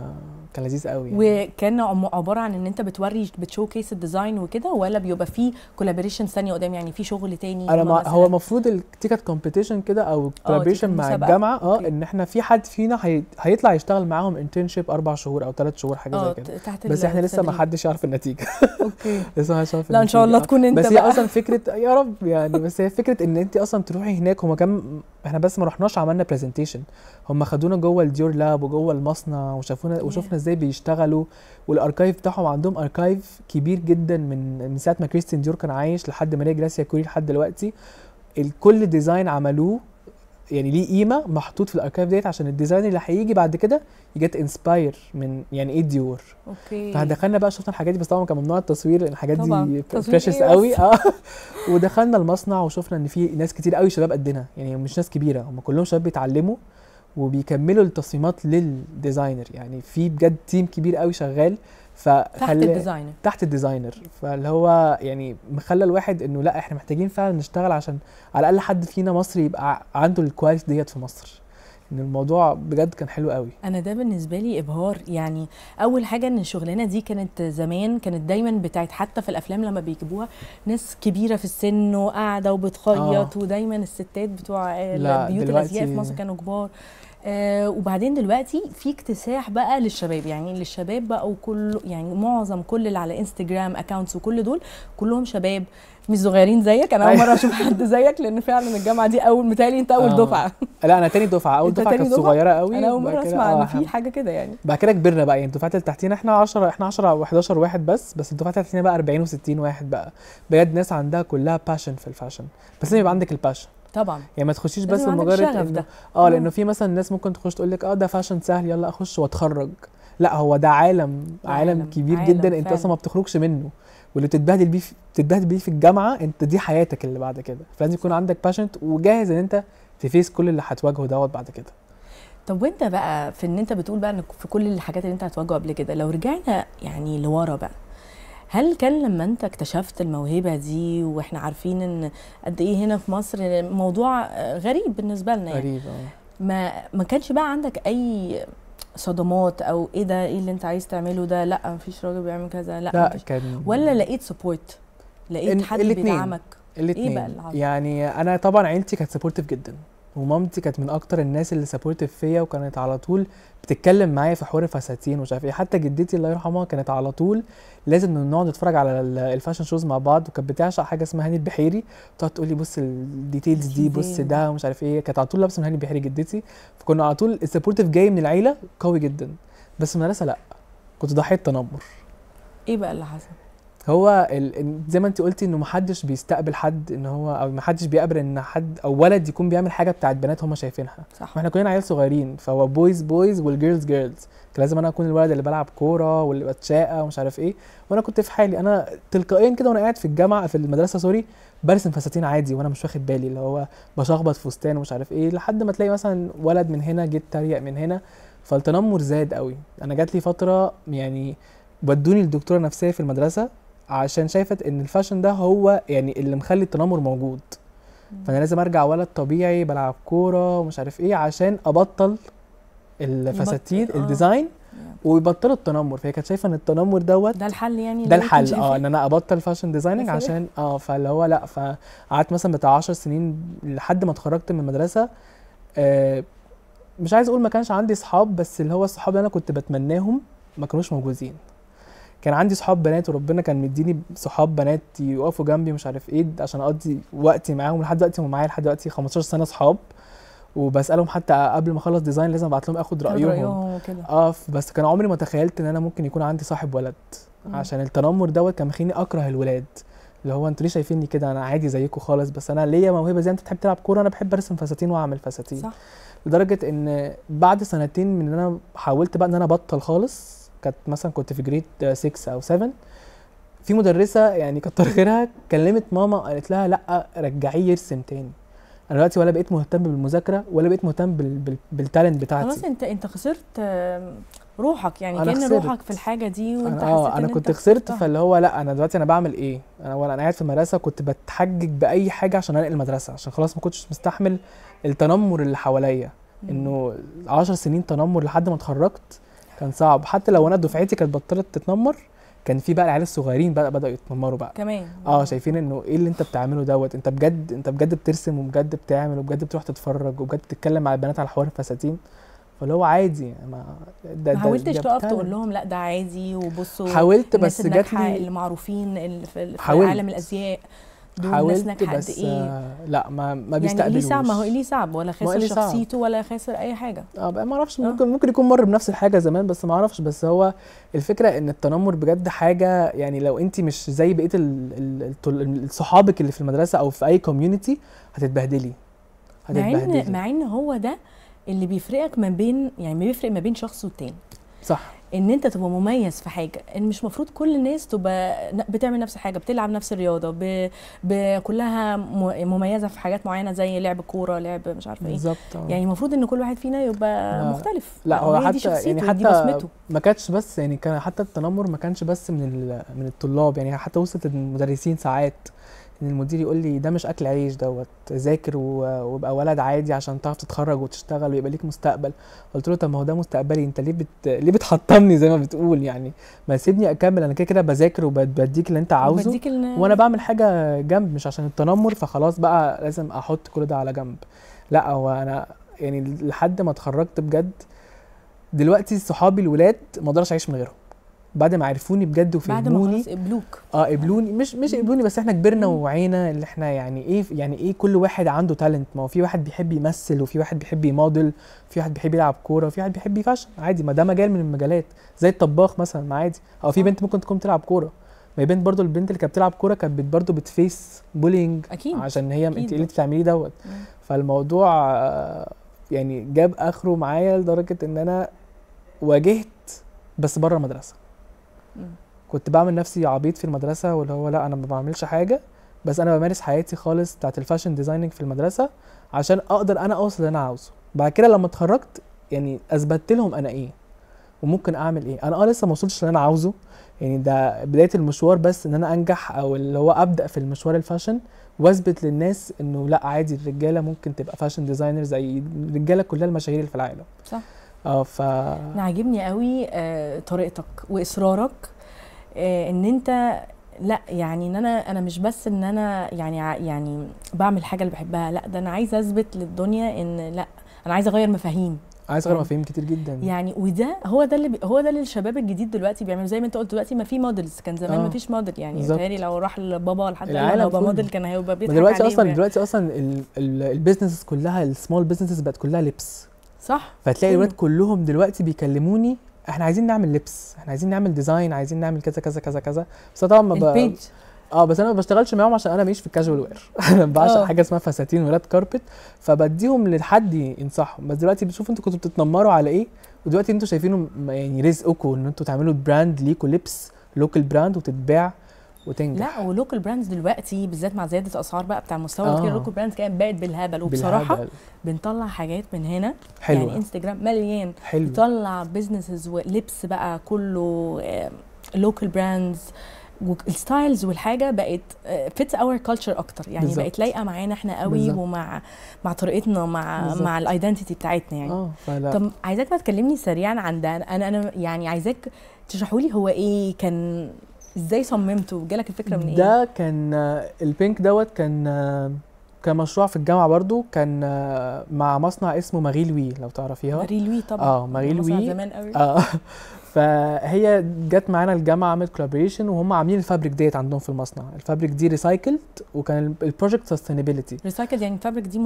كان لذيذ قوي يعني. وكان عباره عن ان انت بتوري بتشوكيس الديزاين وكده ولا بيبقى في كولابوريشن ثانيه قدام يعني في شغل تاني انا ما هو المفروض التيكت كومبيتيشن كده او كولابوريشن آه، مع الجامعه اه ان احنا في حد فينا هيطلع يشتغل معاهم انترنشيب اربع شهور او ثلاث شهور حاجه زي آه، كده تحت بس احنا لسه ما حدش يعرف النتيجه اوكي لسه ما حدش يعرف لا ان شاء الله تكون انت بس هي اصلا فكره يا رب يعني بس هي فكره ان انت اصلا تروحي هناك هم كان احنا بس ما رحناش عملنا برزنتيشن هم خدونا جوه ديور لاب وجوه المصنع وشافونا وشفنا ازاي بيشتغلوا والاركايف بتاعهم عندهم اركايف كبير جدا من من ساعه ما كريستيان ديور كان عايش لحد ماريا جراسيا كوري لحد دلوقتي الكل ديزاين عملوه يعني ليه قيمه محطوط في الاركايف ديت عشان الديزاين اللي هيجي بعد كده يجت انسباير من يعني ايه ديور اوكي فدخلنا بقى شفنا الحاجات دي بس طبعا كان ممنوع التصوير لان الحاجات دي بريشس قوي اه ودخلنا المصنع وشفنا ان في ناس كتير قوي شباب قدنا يعني مش ناس كبيره هم كلهم شباب بيتعلموا وبيكملوا التصميمات للديزاينر يعني في بجد تيم كبير قوي شغال فخل... تحت الديزاينر تحت الديزاينر فاللي هو يعني مخلى الواحد انه لا احنا محتاجين فعلا نشتغل عشان على الاقل حد فينا مصري يبقى عنده الكواليتي ديت في مصر ان الموضوع بجد كان حلو قوي انا ده بالنسبه لي ابهار يعني اول حاجه ان الشغلانه دي كانت زمان كانت دايما بتاعت حتى في الافلام لما بيجيبوها ناس كبيره في السن وقاعده وبتخيط آه. ودايما الستات بتوع البيوت الازياء في مصر كانوا كبار آه وبعدين دلوقتي في اكتساح بقى للشباب يعني للشباب بقوا وكل يعني معظم كل اللي على انستجرام اكونتس وكل دول كلهم شباب مش صغيرين زيك انا اول أيوة. مره اشوف حد زيك لان فعلا الجامعه دي اول متهيألي انت اول آه. دفعه لا انا تاني دفعه اول دفعه كانت صغيره قوي انا اول مره اسمع آه، ان آه في حاجه كده يعني بعد كده كبرنا بقى يعني الدفعات اللي تحتينا احنا 10 احنا 10 و11 واحد بس بس الدفعات اللي تحتينا بقى 40 و60 واحد بقى بجد ناس عندها كلها باشن في الفاشن بس لازم يبقى عندك الباشن طبعا يعني ما تخشيش بس مجرد اه لانه في مثلا ناس ممكن تخش تقول لك اه ده فاشن سهل يلا اخش واتخرج لا هو ده عالم عالم, عالم كبير عالم جدا فعلا. انت اصلا ما بتخرجش منه واللي بتتبهدل بيه بتتبهدل بيه في الجامعه انت دي حياتك اللي بعد كده فلازم يكون عندك باشنت وجاهز ان انت تفيس كل اللي هتواجهه دوت بعد كده طب وانت بقى في ان انت بتقول بقى ان في كل الحاجات اللي انت هتواجهه قبل كده لو رجعنا يعني لورا بقى هل كان لما انت اكتشفت الموهبه دي واحنا عارفين ان قد ايه هنا في مصر موضوع غريب بالنسبه لنا يعني غريب آه. ما ما كانش بقى عندك اي صدمات او ايه ده ايه اللي انت عايز تعمله ده لا مفيش راجل بيعمل كذا لا, لا كان ولا لقيت سبورت لقيت حد بيدعمك إيه الاتنين. إيه بقى العظم؟ يعني انا طبعا عيلتي كانت سبورتيف جدا ومامتي كانت من اكتر الناس اللي سبورتيف فيا وكانت على طول بتتكلم معايا في حوار الفساتين ومش عارف ايه حتى جدتي الله يرحمها كانت على طول لازم نقعد نتفرج على الفاشن شوز مع بعض وكانت بتعشق حاجه اسمها هاني البحيري تقعد تقول لي بص الديتيلز دي بص ده ومش عارف ايه كانت على طول لابسه من هاني البحيري جدتي فكنا على طول السبورتيف جاي من العيله قوي جدا بس المدرسه لا كنت ضحيه تنمر ايه بقى اللي حصل هو ال... زي ما انت قلتي انه محدش بيستقبل حد ان هو او محدش بيقبل ان حد او ولد يكون بيعمل حاجه بتاعت بنات هم شايفينها صح ما احنا كلنا عيال صغيرين فهو بويز بويز والجيرلز جيرلز لازم انا اكون الولد اللي بلعب كوره واللي بتشاقى ومش عارف ايه وانا كنت في حالي انا تلقائيا كده وانا قاعد في الجامعه في المدرسه سوري برسم فساتين عادي وانا مش واخد بالي اللي هو بشخبط فستان ومش عارف ايه لحد ما تلاقي مثلا ولد من هنا جيت تريق من هنا فالتنمر زاد قوي انا جات لي فتره يعني ودوني لدكتوره نفسيه في المدرسه عشان شافت ان الفاشن ده هو يعني اللي مخلي التنمر موجود فانا لازم ارجع ولد طبيعي بلعب كوره ومش عارف ايه عشان ابطل الفساتين آه. الديزاين ويبطلوا التنمر فهي كانت شايفه ان التنمر دوت ده الحل يعني ده الحل اه ان انا ابطل فاشن ديزايننج عشان اه فاللي هو لا فقعدت مثلا بتاع 10 سنين لحد ما اتخرجت من المدرسه آه مش عايز اقول ما كانش عندي صحاب بس اللي هو الصحاب اللي انا كنت بتمناهم ما كانوش موجودين كان عندي صحاب بنات وربنا كان مديني صحاب بنات يقفوا جنبي مش عارف ايه عشان اقضي وقتي معاهم لحد دلوقتي هم معايا لحد دلوقتي 15 سنه صحاب وبسالهم حتى قبل ما اخلص ديزاين لازم ابعت لهم اخد رايهم رايهم كده اه بس كان عمري ما تخيلت ان انا ممكن يكون عندي صاحب ولد مم. آه. عشان التنمر دوت كان مخليني اكره الولاد اللي هو انتوا ليه شايفيني كده انا عادي زيكم خالص بس انا ليا موهبه زي انت بتحب تلعب كوره انا بحب ارسم فساتين واعمل فساتين صح لدرجه ان بعد سنتين من ان انا حاولت بقى ان انا ابطل خالص كانت مثلا كنت في جريد 6 او 7 في مدرسه يعني كتر خيرها كلمت ماما قالت لها لا رجعيه يرسم تاني انا دلوقتي ولا بقيت مهتم بالمذاكره ولا بقيت مهتم بالتالنت بتاعتي خلاص انت انت خسرت روحك يعني كان خسرت. روحك في الحاجه دي وانت آه، أنا اه انا كنت خسرت فاللي هو لا انا دلوقتي انا بعمل ايه انا ولا انا قاعد في المدرسه كنت بتحجج باي حاجه عشان انقل المدرسه عشان خلاص ما كنتش مستحمل التنمر اللي حواليا انه 10 سنين تنمر لحد ما اتخرجت كان صعب حتى لو انا دفعتي كانت بطلت تتنمر كان في بقى العيال الصغيرين بقى بداوا يتنمروا بقى كمان اه شايفين انه ايه اللي انت بتعمله دوت انت بجد انت بجد بترسم وبجد بتعمل وبجد بتروح تتفرج وبجد بتتكلم مع البنات على حوار الفساتين فاللي هو عادي ما ده ما حاولتش تقف تقول لهم لا ده عادي وبصوا حاولت بس جات لي المعروفين في, في عالم الازياء حاولت بس إيه؟ آه، لا ما ما يعني بيستقبلوش يعني ليه صعب ما هو ليه صعب ولا خاسر شخصيته ولا خاسر اي حاجه اه ما اعرفش آه. ممكن ممكن يكون مر بنفس الحاجه زمان بس ما اعرفش بس هو الفكره ان التنمر بجد حاجه يعني لو انت مش زي بقيه صحابك اللي في المدرسه او في اي كوميونتي هتتبهدلي هتتبهدلي مع ان مع ان هو ده اللي بيفرقك ما بين يعني ما بيفرق ما بين شخص والتاني صح ان انت تبقى مميز في حاجه ان مش مفروض كل الناس تبقى بتعمل نفس الحاجه بتلعب نفس الرياضه ب... ب... كلها مميزه في حاجات معينه زي لعب كوره لعب مش عارفه ايه بالظبط يعني المفروض ان كل واحد فينا يبقى ما. مختلف لا يعني هو حتى يعني حتى ما كانتش بس يعني كان حتى التنمر ما كانش بس من ال... من الطلاب يعني حتى وصلت المدرسين ساعات ان المدير يقول لي ده مش اكل عيش دوت ذاكر وابقى ولد عادي عشان تعرف تتخرج وتشتغل ويبقى ليك مستقبل قلت له طب ما هو ده مستقبلي انت ليه بت... ليه بتحطمني زي ما بتقول يعني ما سيبني اكمل انا كده كده بذاكر وبديك اللي انت عاوزه اللي... وانا بعمل حاجه جنب مش عشان التنمر فخلاص بقى لازم احط كل ده على جنب لا هو انا يعني لحد ما اتخرجت بجد دلوقتي صحابي الولاد ما اقدرش اعيش من غيرهم بعد ما عرفوني بجد وفهموني بعد ما قبلوك اه قبلوني مش مش قبلوني بس احنا كبرنا ووعينا اللي احنا يعني ايه يعني ايه كل واحد عنده تالنت ما هو في واحد بيحب يمثل وفي واحد بيحب يموديل في واحد بيحب يلعب كوره وفي واحد بيحب يفشل عادي ما ده مجال من المجالات زي الطباخ مثلا ما عادي او في آه. بنت ممكن تكون بتلعب كوره ما بنت برضو البنت اللي كانت بتلعب كوره كانت برضو بتفيس بولينج اكيد عشان هي انت اللي بتعمليه دوت فالموضوع آه، يعني جاب اخره معايا لدرجه ان انا واجهت بس بره المدرسه كنت بعمل نفسي عبيط في المدرسه واللي هو لا انا ما بعملش حاجه بس انا بمارس حياتي خالص بتاعت الفاشن ديزايننج في المدرسه عشان اقدر انا اوصل اللي انا عاوزه بعد كده لما اتخرجت يعني اثبتت لهم انا ايه وممكن اعمل ايه انا اه لسه ما وصلتش اللي انا عاوزه يعني ده بدايه المشوار بس ان انا انجح او اللي هو ابدا في المشوار الفاشن واثبت للناس انه لا عادي الرجاله ممكن تبقى فاشن ديزاينر زي الرجاله كلها المشاهير اللي في العالم صح اه ف انا عاجبني قوي آه، طريقتك واصرارك آه، ان انت لا يعني ان انا انا مش بس ان انا يعني يعني بعمل حاجه اللي بحبها لا ده انا عايزه اثبت للدنيا ان لا انا عايزه اغير مفاهيم عايز اغير مفاهيم كتير جدا يعني وده هو ده اللي هو ده اللي الشباب الجديد دلوقتي بيعملوا زي ما انت قلت دلوقتي ما في مودلز كان زمان آه. ما فيش موديل يعني متهيألي لو راح لبابا ولا حد قال هبقى موديل كان هيبقى بيضحك دلوقتي اصلا دلوقتي اصلا البيزنسز كلها السمول بيزنسز بقت كلها لبس صح فتلاقي الولاد أمم. كلهم دلوقتي بيكلموني احنا عايزين نعمل لبس احنا عايزين نعمل ديزاين عايزين نعمل كذا كذا كذا كذا بس طبعا ما البيج اه بس انا ما بشتغلش معاهم عشان انا ماليش في الكاجوال وير انا بعشق آه. حاجه اسمها فساتين ولاد كاربت فبديهم لحد ينصحهم بس دلوقتي بشوف انتوا كنتوا بتتنمروا على ايه ودلوقتي انتوا شايفينه يعني رزقكم ان انتوا تعملوا براند ليكوا لبس لوكال براند وتتباع وتنجح لا ولوكال براندز دلوقتي بالذات مع زياده اسعار بقى بتاع المستوى آه. لوكال براندز كانت بقت بالهبل وبصراحه بالهبل. بنطلع حاجات من هنا حلوة. يعني انستجرام مليان حلو بيطلع بزنسز ولبس بقى كله لوكال براندز والستايلز والحاجه بقت فيتس اور كلتشر اكتر يعني بالزبط. بقت لايقه معانا احنا قوي بالزبط. ومع مع طريقتنا مع بالزبط. مع الايدنتيتي بتاعتنا يعني آه، طب عايزاك ما تكلمني سريعا عن ده انا انا يعني عايزاك تشرحوا لي هو ايه كان ازاي صممته جالك الفكره من إيه؟ ده كان البينك دوت كان كان مشروع في الجامعه برضو كان آه، مع مصنع اسمه ماريلوي لو تعرفيها ماريلوي طبعا اه ماريلوي زمان قوي اه فهي جت معانا الجامعه عملت كولابريشن وهم عاملين الفابريك ديت عندهم في المصنع الفابريك دي ريسايكلد وكان البروجكت سستينابيلتي ريسايكلد يعني الفابريك دي آه،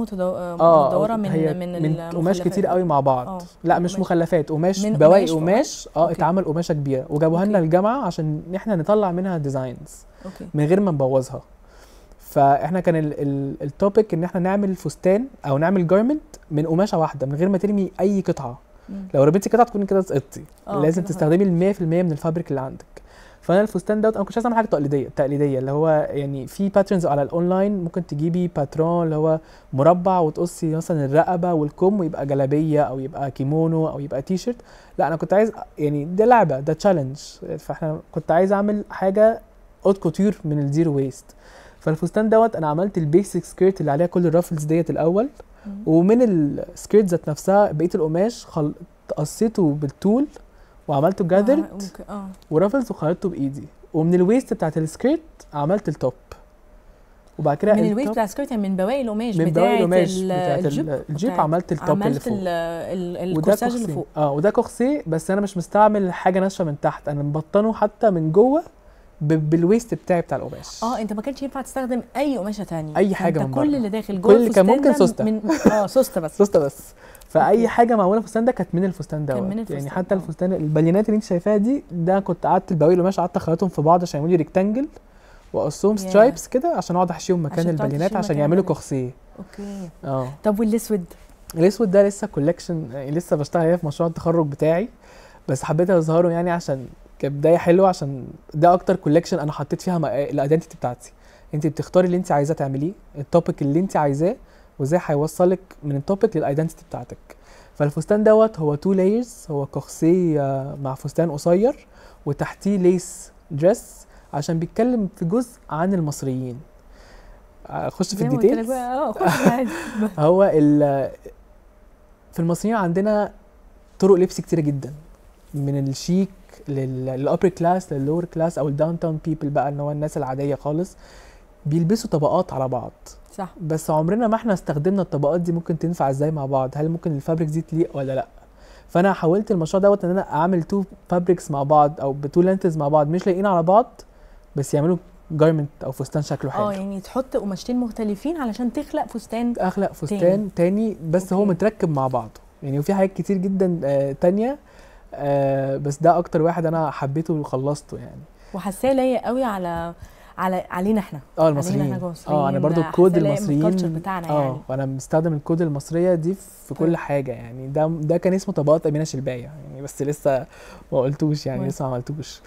آه، متدوره آه من هي من, من قماش كتير قوي مع بعض أوه. لا مش مخلفات قماش بواقي قماش اه اتعمل قماشه كبيره وجابوها لنا الجامعه عشان احنا نطلع منها ديزاينز من غير ما نبوظها فاحنا كان التوبيك ان احنا نعمل فستان او نعمل جارمنت من قماشه واحده من غير ما ترمي اي قطعه لو رميتي قطعه تكوني كده سقطتي آه، لازم تستخدمي ال 100% من الفابريك اللي عندك فانا الفستان دوت انا كنت عايز اعمل حاجه تقليديه تقليديه اللي هو يعني في باترنز على الاونلاين ممكن تجيبي باترون اللي هو مربع وتقصي مثلا الرقبه والكم ويبقى جلابيه او يبقى كيمونو او يبقى تي شيرت لا انا كنت عايز يعني ده لعبه ده تشالنج فاحنا كنت عايز اعمل حاجه اوت كوتير من الزيرو ويست فالفستان دوت انا عملت البيسك سكيرت اللي عليها كل الرافلز ديت الاول ومن السكيرت ذات نفسها بقيه القماش خل... قصيته بالطول وعملته جاذرت آه،, آه. ورافلز وخيطته بايدي ومن الويست بتاعت السكيرت عملت التوب وبعد كده من الويست بتاع السكيرت يعني من بواقي القماش من بواقي القماش بتاعت الجيب, الجيب عملت التوب عملت اللي فوق الكورساج اللي فوق اه وده كوخسي بس انا مش مستعمل حاجه ناشفه من تحت انا مبطنه حتى من جوه بالويست بتاعي بتاع القماش اه انت ما كانش ينفع تستخدم اي قماشه ثانيه اي حاجه من كل اللي داخل جوه كل كان ممكن سوسته من اه سوسته بس سوسته بس فاي حاجه معموله في الفستان ده كانت من الفستان دوت يعني الفستان حتى آه. الفستان البالينات اللي انت شايفاها دي ده كنت قعدت البواقي القماش قعدت اخلطهم في بعض عشان يعملوا لي ريكتانجل واقصهم سترايبس كده عشان اقعد احشيهم مكان البالينات عشان يعملوا كوخسيه اوكي اه طب والاسود الاسود ده لسه كولكشن يعني لسه بشتغل عليه في مشروع التخرج بتاعي بس حبيت اظهره يعني عشان كانت بدايه حلوه عشان ده اكتر كولكشن انا حطيت فيها آه، الايدنتيتي بتاعتي انت بتختاري اللي انت عايزاه تعمليه التوبيك اللي انت عايزاه وازاي هيوصلك من التوبيك للايدنتيتي بتاعتك فالفستان دوت هو تو لايرز هو كوخسي آه، مع فستان قصير وتحتيه ليس دريس عشان بيتكلم في جزء عن المصريين اخش آه، في الديتيلز اه هو في المصريين عندنا طرق لبس كتيره جدا من الشيك للابر كلاس لللور كلاس او الداون تاون بيبل بقى اللي هو الناس العاديه خالص بيلبسوا طبقات على بعض صح بس عمرنا ما احنا استخدمنا الطبقات دي ممكن تنفع ازاي مع بعض هل ممكن الفابريك دي تليق ولا لا فانا حاولت المشروع دوت ان انا اعمل تو فابريكس مع بعض او بتو لينتز مع بعض مش لاقيين على بعض بس يعملوا جارمنت او فستان شكله حلو اه يعني تحط قماشتين مختلفين علشان تخلق فستان اخلق فستان تاني, تاني بس أوكي. هو متركب مع بعضه يعني وفي حاجات كتير جدا آه تانية آه بس ده اكتر واحد انا حبيته وخلصته يعني وحاساه لايق قوي على على علينا احنا اه المصريين اه انا برضو الكود المصريين بتاعنا اه يعني. وانا مستخدم الكود المصريه دي في طيب. كل حاجه يعني ده ده كان اسمه طبقات امينه شلبايه يعني بس لسه ما قلتوش يعني لسه ما عملتوش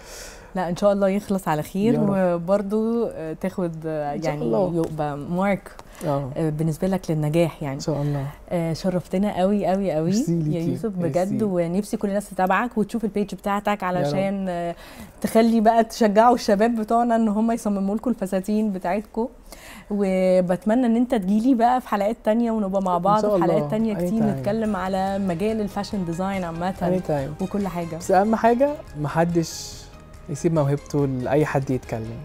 لا ان شاء الله يخلص على خير وبرضه آه، تاخد آه، يعني يبقى مارك أوه. آه، بالنسبه لك للنجاح يعني ان شاء الله شرفتنا قوي قوي قوي يا يوسف بجد ونفسي كل الناس تتابعك وتشوف البيج بتاعتك علشان تخلي بقى تشجعوا الشباب بتوعنا ان هم يصمموا لكم الفساتين بتاعتكم وبتمنى ان انت تجيلي بقى في حلقات تانية ونبقى مع بعض في حلقات تانية كتير نتكلم على مجال الفاشن ديزاين عامه وكل حاجه بس اهم حاجه محدش يسيب موهبته لاي حد يتكلم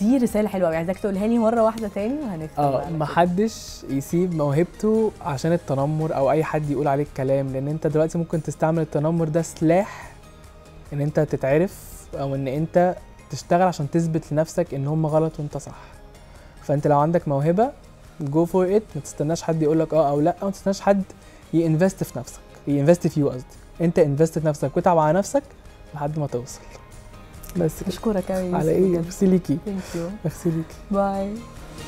دي رساله حلوه قوي عايزاك تقولها لي مره واحده تاني وهنختم اه محدش يسيب موهبته عشان التنمر او اي حد يقول عليك كلام لان انت دلوقتي ممكن تستعمل التنمر ده سلاح ان انت تتعرف او ان انت تشتغل عشان تثبت لنفسك ان هم غلط وانت صح فانت لو عندك موهبه جو فور ات ما تستناش حد يقول لك اه او لا ما تستناش حد ينفست في نفسك ينفست في يو قصدي انت انفست في نفسك وتعب على نفسك لحد ما توصل بس بشكرك على ايه ميرسي ليكي ثانك يو ميرسي ليكي باي